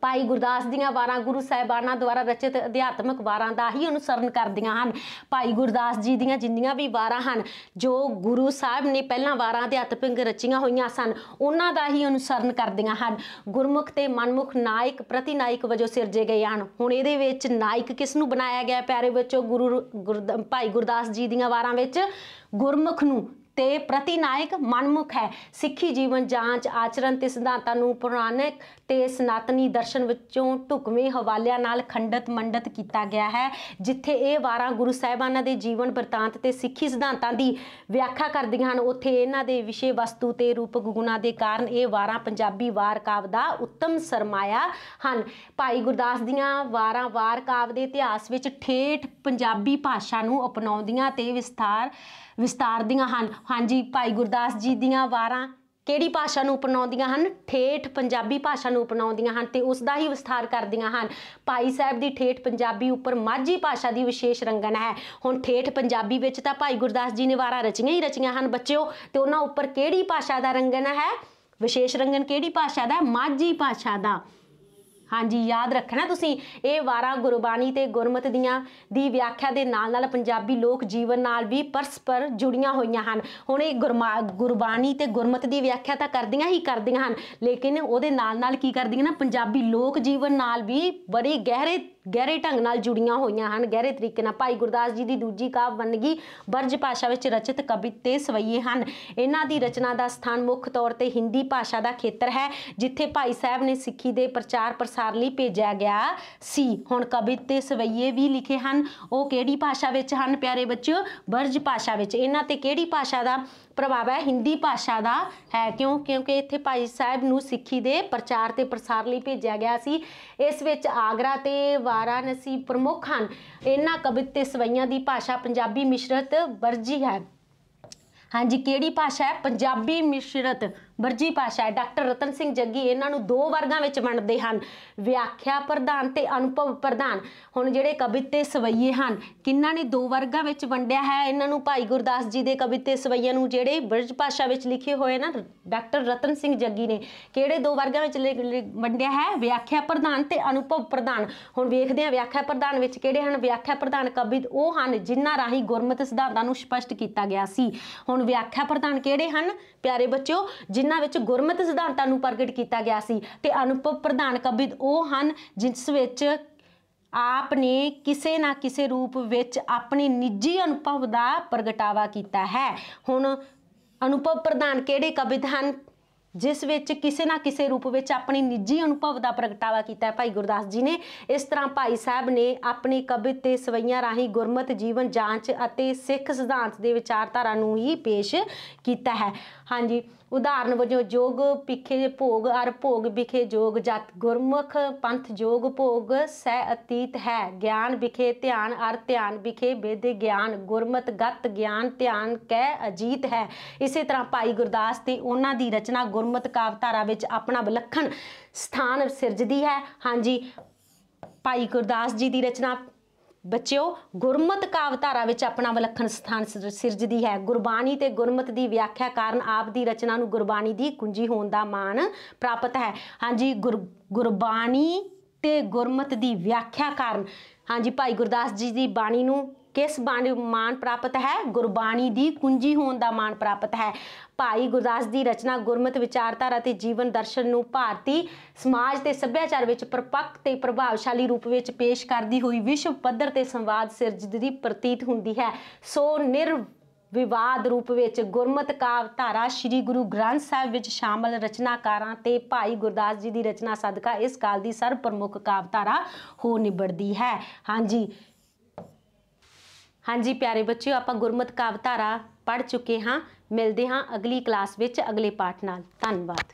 ਭਾਈ ਗੁਰਦਾਸ ਦੀਆਂ ਵਾਰਾਂ ਗੁਰੂ ਸਾਹਿਬਾਨਾਂ ਦੁਆਰਾ ਰਚਿਤ ਅਧਿਆਤਮਕ ਵਾਰਾਂ ਦਾ ਹੀ ਅਨੁਸਰਨ ਕਰਦੀਆਂ ਹਨ ਭਾਈ ਗੁਰਦਾਸ ਜੀ ਦੀਆਂ ਜਿੰਨੀਆਂ ਵੀ ਵਾਰਾਂ ਹਨ ਜੋ ਗੁਰੂ ਸਾਹਿਬ ਨੇ ਪਹਿਲਾਂ ਵਾਰਾਂ ਅਧਿਆਤਮਿਕ ਰਚੀਆਂ ਹੋਈਆਂ ਸਨ ਉਹਨਾਂ ਦਾ ਹੀ ਅਨੁਸਰਨ ਕਰਦੀਆਂ ਹਨ ਗੁਰਮੁਖ ਤੇ ਮਨਮੁਖ ਨਾਇਕ ਪ੍ਰਤੀ ਨਾਇਕ ਵਜੋਂ ਸਿਰਜੇ ਗਏ ਹਨ ਹੁਣ ਇਹਦੇ ਵਿੱਚ ਨਾਇਕ ਕਿਸ ਨੂੰ ਬਣਾਇਆ ਗਿਆ ਪਿਆਰੇ ਵਿੱਚੋਂ ਗੁਰੂ ਭਾਈ ਗੁਰਦਾਸ ਜੀ ਦੀਆਂ ਵਾਰਾਂ ਵਿੱਚ ਗੁਰਮੁਖ ਨੂੰ ਤੇ ਪ੍ਰਤੀਨਾਇਕ ਮਨਮੁਖ ਹੈ ਸਿੱਖੀ ਜੀਵਨ ਜਾਂਚ ਆਚਰਨ ਤੇ ਸਿਧਾਂਤਾਂ ਨੂੰ ਪੁਰਾਣਿਕ ਤੇ ਸਨਾਤਨੀ ਦਰਸ਼ਨ ਵਿੱਚੋਂ ਢੁਕਵੇਂ ਹਵਾਲਿਆਂ ਨਾਲ ਖੰਡਿਤ ਮੰਡਿਤ ਕੀਤਾ ਗਿਆ ਹੈ ਜਿੱਥੇ ਇਹ ਵਾਰਾਂ ਗੁਰੂ ਸਾਹਿਬਾਨਾਂ ਦੇ ਜੀਵਨ ਬਰਤਾਂਤ ਤੇ ਸਿੱਖੀ ਸਿਧਾਂਤਾਂ ਦੀ ਵਿਆਖਿਆ ਕਰਦੀਆਂ ਹਨ ਉੱਥੇ ਇਹਨਾਂ ਦੇ ਵਿਸ਼ੇ ਵਸਤੂ ਤੇ ਰੂਪ ਗੁਣਾ ਦੇ ਕਾਰਨ ਇਹ ਵਾਰਾਂ ਪੰਜਾਬੀ ਵਾਰ ਕਾਵ ਦਾ ਉੱਤਮ ਸਰਮਾਇਆ ਹਨ ਭਾਈ ਗੁਰਦਾਸ ਦੀਆਂ ਵਾਰਾਂ ਵਾਰ ਕਾਵ ਦੇ ਇਤਿਹਾਸ ਵਿੱਚ ਠੇਠ ਪੰਜਾਬੀ ਭਾਸ਼ਾ ਨੂੰ ਅਪਣਾਉਂਦੀਆਂ ਤੇ ਵਿਸਥਾਰ ਵਿਸਤਾਰਦੀਆਂ ਹਨ ਹਾਂਜੀ ਭਾਈ ਗੁਰਦਾਸ ਜੀ ਦੀਆਂ ਵਾਰਾਂ ਕਿਹੜੀ ਭਾਸ਼ਾ ਨੂੰ ਅਪਣਾਉਂਦੀਆਂ ਹਨ ਠੇਠ ਪੰਜਾਬੀ ਭਾਸ਼ਾ ਨੂੰ ਅਪਣਾਉਂਦੀਆਂ ਹਨ ਤੇ ਉਸ ਦਾ ਹੀ ਵਿਸਥਾਰ ਕਰਦੀਆਂ ਹਨ ਭਾਈ ਸਾਹਿਬ ਦੀ ਠੇਠ ਪੰਜਾਬੀ ਉੱਪਰ ਮਾਝੀ ਭਾਸ਼ਾ ਦੀ ਵਿਸ਼ੇਸ਼ ਰੰਗਨ ਹੈ ਹੁਣ ਠੇਠ ਪੰਜਾਬੀ ਵਿੱਚ ਤਾਂ ਭਾਈ ਗੁਰਦਾਸ ਜੀ ਨੇ ਵਾਰਾਂ ਰਚੀਆਂ ਹੀ ਰਚੀਆਂ ਹਨ ਬੱਚਿਓ ਤੇ ਉਹਨਾਂ ਉੱਪਰ ਕਿਹੜੀ ਭਾਸ਼ਾ ਦਾ ਰੰਗਨ ਹੈ ਵਿਸ਼ੇਸ਼ ਰੰਗਨ ਕਿਹੜੀ ਭਾਸ਼ਾ ਦਾ ਮਾਝੀ ਭਾਸ਼ਾ ਦਾ ਹਾਂਜੀ ਯਾਦ ਰੱਖਣਾ ਤੁਸੀਂ ਇਹ ਵਾਰਾਂ ਗੁਰਬਾਣੀ ਤੇ ਗੁਰਮਤ ਦੀਆਂ ਦੀ ਵਿਆਖਿਆ ਦੇ ਨਾਲ ਨਾਲ ਪੰਜਾਬੀ ਲੋਕ ਜੀਵਨ ਨਾਲ ਵੀ ਪਰਸਪਰ ਜੁੜੀਆਂ ਹੋਈਆਂ ਹਨ ਹੁਣ ਇਹ ਗੁਰਬਾਣੀ ਤੇ ਗੁਰਮਤ ਦੀ ਵਿਆਖਿਆ ਤਾਂ ਕਰਦੀਆਂ ਹੀ ਕਰਦੀਆਂ ਹਨ ਲੇਕਿਨ ਉਹਦੇ ਨਾਲ ਨਾਲ ਕੀ ਕਰਦੀਆਂ ਨਾ ਪੰਜਾਬੀ ਲੋਕ ਜੀਵਨ ਨਾਲ ਵੀ ਬੜੀ ਗਹਿਰੇ ਗਹਿਰੇ ਢੰਗ ਨਾਲ ਜੁੜੀਆਂ ਹੋਈਆਂ ਹਨ ਗਹਿਰੇ ਤਰੀਕੇ ਨਾਲ ਭਾਈ ਗੁਰਦਾਸ ਜੀ ਦੀ ਦੂਜੀ ਕਾਵ ਵੰਨਗੀ ਬਰਜ ਭਾਸ਼ਾ ਵਿੱਚ ਰਚਿਤ ਕਵਿਤੇ ਤੇ ਸਵਈਏ ਹਨ ਇਹਨਾਂ ਦੀ ਰਚਨਾ ਦਾ ਸਥਾਨ ਮੁੱਖ ਤੌਰ ਤੇ ਹਿੰਦੀ ਭਾਸ਼ਾ ਦਾ ਖੇਤਰ ਹੈ ਜਿੱਥੇ ਭਾਈ ਸਾਹਿਬ ਨੇ ਸਿੱਖੀ ਦੇ ਪ੍ਰਚਾਰ ਪ੍ਰਸਾਰ ਲਈ ਭੇਜਿਆ ਗਿਆ ਸੀ ਹੁਣ ਕਵਿਤੇ ਤੇ ਸਵਈਏ ਵੀ ਲਿਖੇ ਹਨ ਉਹ ਕਿਹੜੀ ਭਾਸ਼ਾ ਵਿੱਚ ਹਨ ਪਿਆਰੇ ਬੱਚਿਓ ਬਰਜ ਭਾਸ਼ਾ ਵਿੱਚ ਇਹਨਾਂ ਤੇ ਕਿਹੜੀ ਭਾਸ਼ਾ ਦਾ ਪ੍ਰਭਾਵ ਹੈ ਹਿੰਦੀ ਭਾਸ਼ਾ ਦਾ ਹੈ ਕਿਉਂ ਕਿਉਂਕਿ ਇੱਥੇ ਭਾਈ ਸਾਹਿਬ ਨੂੰ ਸਿੱਖੀ ਦੇ ਪ੍ਰਚਾਰ ਤੇ ਪ੍ਰਸਾਰ ਲਈ ਭੇਜਿਆ ਗਿਆ ਸੀ ਇਸ ਵਿੱਚ ਆਗਰਾ ਤੇ ਵਾਰਾਣਸੀ ਪ੍ਰਮੁੱਖ ਹਨ ਇਹਨਾਂ ਕਵਿਤ ਤੇ ਸਵਈਆਂ ਦੀ ਭਾਸ਼ਾ ਪੰਜਾਬੀ ਮਿਸ਼ਰਤ ਵਰਜੀ ਹੈ ਹਾਂਜੀ ਕਿਹੜੀ ਭਾਸ਼ਾ ਹੈ ਪੰਜਾਬੀ ਮਿਸ਼ਰਤ ਵਰਜੀ ਭਾਸ਼ਾ ਹੈ ਡਾਕਟਰ ਰਤਨ ਸਿੰਘ ਜੱਗੀ ਇਹਨਾਂ ਨੂੰ ਦੋ ਵਰਗਾਂ ਵਿੱਚ ਵੰਡਦੇ ਹਨ ਵਿਆਖਿਆ ਪ੍ਰਧਾਨ ਤੇ ਅਨੁਭਵ ਪ੍ਰਧਾਨ ਹੁਣ ਜਿਹੜੇ ਕਵਿਤੇ ਤੇ ਸਵਈਏ ਹਨ ਕਿੰਨਾਂ ਨੇ ਦੋ ਵਰਗਾਂ ਵਿੱਚ ਵੰਡਿਆ ਹੈ ਇਹਨਾਂ ਨੂੰ ਭਾਈ ਗੁਰਦਾਸ ਜੀ ਦੇ ਕਵਿਤੇ ਤੇ ਸਵਈਆਂ ਨੂੰ ਜਿਹੜੇ ਬ੍ਰਜ ਭਾਸ਼ਾ ਵਿੱਚ ਲਿਖੇ ਹੋਏ ਨਾ ਡਾਕਟਰ ਰਤਨ ਸਿੰਘ ਜੱਗੀ ਨੇ ਕਿਹੜੇ ਦੋ ਵਰਗਾਂ ਵਿੱਚ ਵੰਡਿਆ ਹੈ ਵਿਆਖਿਆ ਪ੍ਰਧਾਨ ਤੇ ਅਨੁਭਵ ਪ੍ਰਧਾਨ ਹੁਣ ਵੇਖਦੇ ਹਾਂ ਵਿਆਖਿਆ ਪ੍ਰਧਾਨ ਵਿੱਚ ਕਿਹੜੇ ਹਨ ਵਿਆਖਿਆ ਪ੍ਰਧਾਨ ਕਵਿਤ ਉਹ ਹਨ ਜਿਨ੍ਹਾਂ ਰਾਹੀਂ ਗੁਰਮਤਿ ਸਿਧਾਂਤਾਂ ਨੂੰ ਸਪਸ਼ਟ ਕੀਤਾ ਗਿਆ ਸੀ ਹੁਣ ਵਿਆਖਿਆ ਪ੍ਰਧਾਨ ਕਿਹੜੇ ਹਨ ਪਿਆਰੇ ਬੱਚਿਓ ਜਿਨ੍ਹਾਂ ਜਿਨ੍ਹਾਂ ਵਿੱਚ ਗੁਰਮਤਿ ਸਿਧਾਂਤਾਂ ਨੂੰ ਪ੍ਰਗਟ ਕੀਤਾ ਗਿਆ ਸੀ ਤੇ ਅਨੁਭਵ ਪ੍ਰਧਾਨ ਕਵੀ ਉਹ ਹਨ ਜਿਸ ਵਿੱਚ ਆਪ ਨੇ ਕਿਸੇ ਨਾ ਕਿਸੇ ਰੂਪ ਵਿੱਚ ਆਪਣੇ ਨਿੱਜੀ ਅਨੁਭਵ ਦਾ ਪ੍ਰਗਟਾਵਾ ਕੀਤਾ ਹੈ ਹੁਣ ਅਨੁਭਵ ਪ੍ਰਧਾਨ ਕਿਹੜੇ ਕਵਿਤ ਹਨ ਜਿਸ ਵਿੱਚ ਕਿਸੇ ਨਾ ਕਿਸੇ ਰੂਪ ਵਿੱਚ ਆਪਣੀ ਨਿੱਜੀ ਅਨੁਭਵ ਦਾ ਪ੍ਰਗਟਾਵਾ ਕੀਤਾ ਹੈ ਭਾਈ ਗੁਰਦਾਸ ਜੀ ਨੇ ਇਸ ਤਰ੍ਹਾਂ ਭਾਈ ਸਾਹਿਬ ਨੇ ਆਪਣੀ ਕਵਿਤ ਤੇ ਸਵਈਆਂ ਰਾਹੀਂ ਗੁਰਮਤ ਜੀਵਨ ਜਾਂਚ ਅਤੇ ਸਿੱਖ ਸਿਧਾਂਤ ਦੇ ਵਿਚਾਰਧਾਰਾ ਨੂੰ ਹੀ ਪੇਸ਼ ਕੀਤਾ ਹੈ ਹਾਂਜੀ ਉਦਾਹਰਨ ਵਜੋਂ ਜੋਗ ਪਿਖੇ ਭੋਗ ਅਰ ਭੋਗ ਵਿਖੇ ਜੋਗ ਜਤ ਗੁਰਮੁਖ ਪੰਥ ਜੋਗ ਭੋਗ ਸਹਿ ਅਤੀਤ ਹੈ ਗਿਆਨ ਵਿਖੇ ਧਿਆਨ ਅਰ ਧਿਆਨ ਵਿਖੇ ਬੇਦ ਗਿਆਨ ਗੁਰਮਤ ਗਤ ਗਿਆਨ ਧਿਆਨ ਕਹਿ ਅਜੀਤ ਹੈ ਇਸੇ ਤਰ੍ਹਾਂ ਭਾਈ ਗੁਰਦਾਸ ਤੇ ਉਹਨਾਂ ਦੀ ਰਚਨਾ ਗੁਰਮਤ ਕਾਵਤਾਰਾ ਵਿੱਚ ਆਪਣਾ ਵਿਲੱਖਣ ਸਥਾਨ ਸਿਰਜਦੀ ਹੈ ਹਾਂਜੀ ਭਾਈ ਗੁਰਦਾਸ ਜੀ ਦੀ ਰਚਨਾ ਬੱਚਿਓ ਗੁਰਮਤ ਕਾਵਧਾਰਾ ਵਿੱਚ ਆਪਣਾ ਵਿਲੱਖਣ ਸਥਾਨ ਸਿਰਜਦੀ ਹੈ ਗੁਰਬਾਣੀ ਤੇ ਗੁਰਮਤ ਦੀ ਵਿਆਖਿਆ ਕਾਰਨ ਆਪ ਦੀ ਰਚਨਾ ਨੂੰ ਗੁਰਬਾਣੀ ਦੀ ਕੁੰਜੀ ਹੋਣ ਦਾ ਮਾਣ ਪ੍ਰਾਪਤ ਹੈ ਹਾਂਜੀ ਗੁਰਬਾਣੀ ਤੇ ਗੁਰਮਤ ਦੀ ਵਿਆਖਿਆ ਕਾਰਨ ਹਾਂਜੀ ਭਾਈ ਗੁਰਦਾਸ ਜੀ ਦੀ ਬਾਣੀ ਨੂੰ ਕਿਸ ਬਾਣੀ ਮਾਨ ਪ੍ਰਾਪਤ ਹੈ ਗੁਰਬਾਣੀ ਦੀ ਕੁੰਜੀ ਹੋਣ ਦਾ ਮਾਨ ਪ੍ਰਾਪਤ ਹੈ ਭਾਈ ਗੁਰਦਾਸ ਦੀ ਰਚਨਾ ਗੁਰਮਤ ਵਿਚਾਰਧਾਰਾ ਤੇ ਜੀਵਨ ਦਰਸ਼ਨ ਨੂੰ ਭਾਰਤੀ ਸਮਾਜ ਤੇ ਸੱਭਿਆਚਾਰ ਵਿੱਚ ਪਰਪੱਕ ਤੇ ਪ੍ਰਭਾਵਸ਼ਾਲੀ ਰੂਪ ਵਿੱਚ ਪੇਸ਼ ਕਰਦੀ ਹੋਈ ਵਿਸ਼ਵ ਪੱਧਰ ਤੇ ਸੰਵਾਦ ਸਿਰਜਦੀ ਦੀ ਪ੍ਰਤੀਤ ਹੁੰਦੀ ਹੈ ਸੋ ਨਿਰ ਵਿਵਾਦ ਰੂਪ ਵਿੱਚ ਗੁਰਮਤ ਕਾਵ ਧਾਰਾ ਸ੍ਰੀ ਗੁਰੂ ਗ੍ਰੰਥ ਸਾਹਿਬ ਵਿੱਚ ਸ਼ਾਮਲ ਰਚਨਾਕਾਰਾਂ ਤੇ ਭਾਈ ਗੁਰਦਾਸ ਜੀ ਦੀ ਰਚਨਾ ਸਦਕਾ ਇਸ ਕਾਲ ਦੀ ਸਰਵ ਪ੍ਰਮੁੱਖ ਕਾਵ ਧਾਰਾ ਹੋ ਨਿਬੜਦੀ ਹੈ ਹਾਂਜੀ ਹਾਂਜੀ ਪਿਆਰੇ ਬੱਚਿਓ ਆਪਾਂ ਗੁਰਮਤ ਕਾਵਤਾਰਾ ਪੜ ਚੁੱਕੇ ਹਾਂ ਮਿਲਦੇ ਹਾਂ ਅਗਲੀ ਕਲਾਸ ਵਿੱਚ ਅਗਲੇ ਪਾਠ ਨਾਲ ਧੰਨਵਾਦ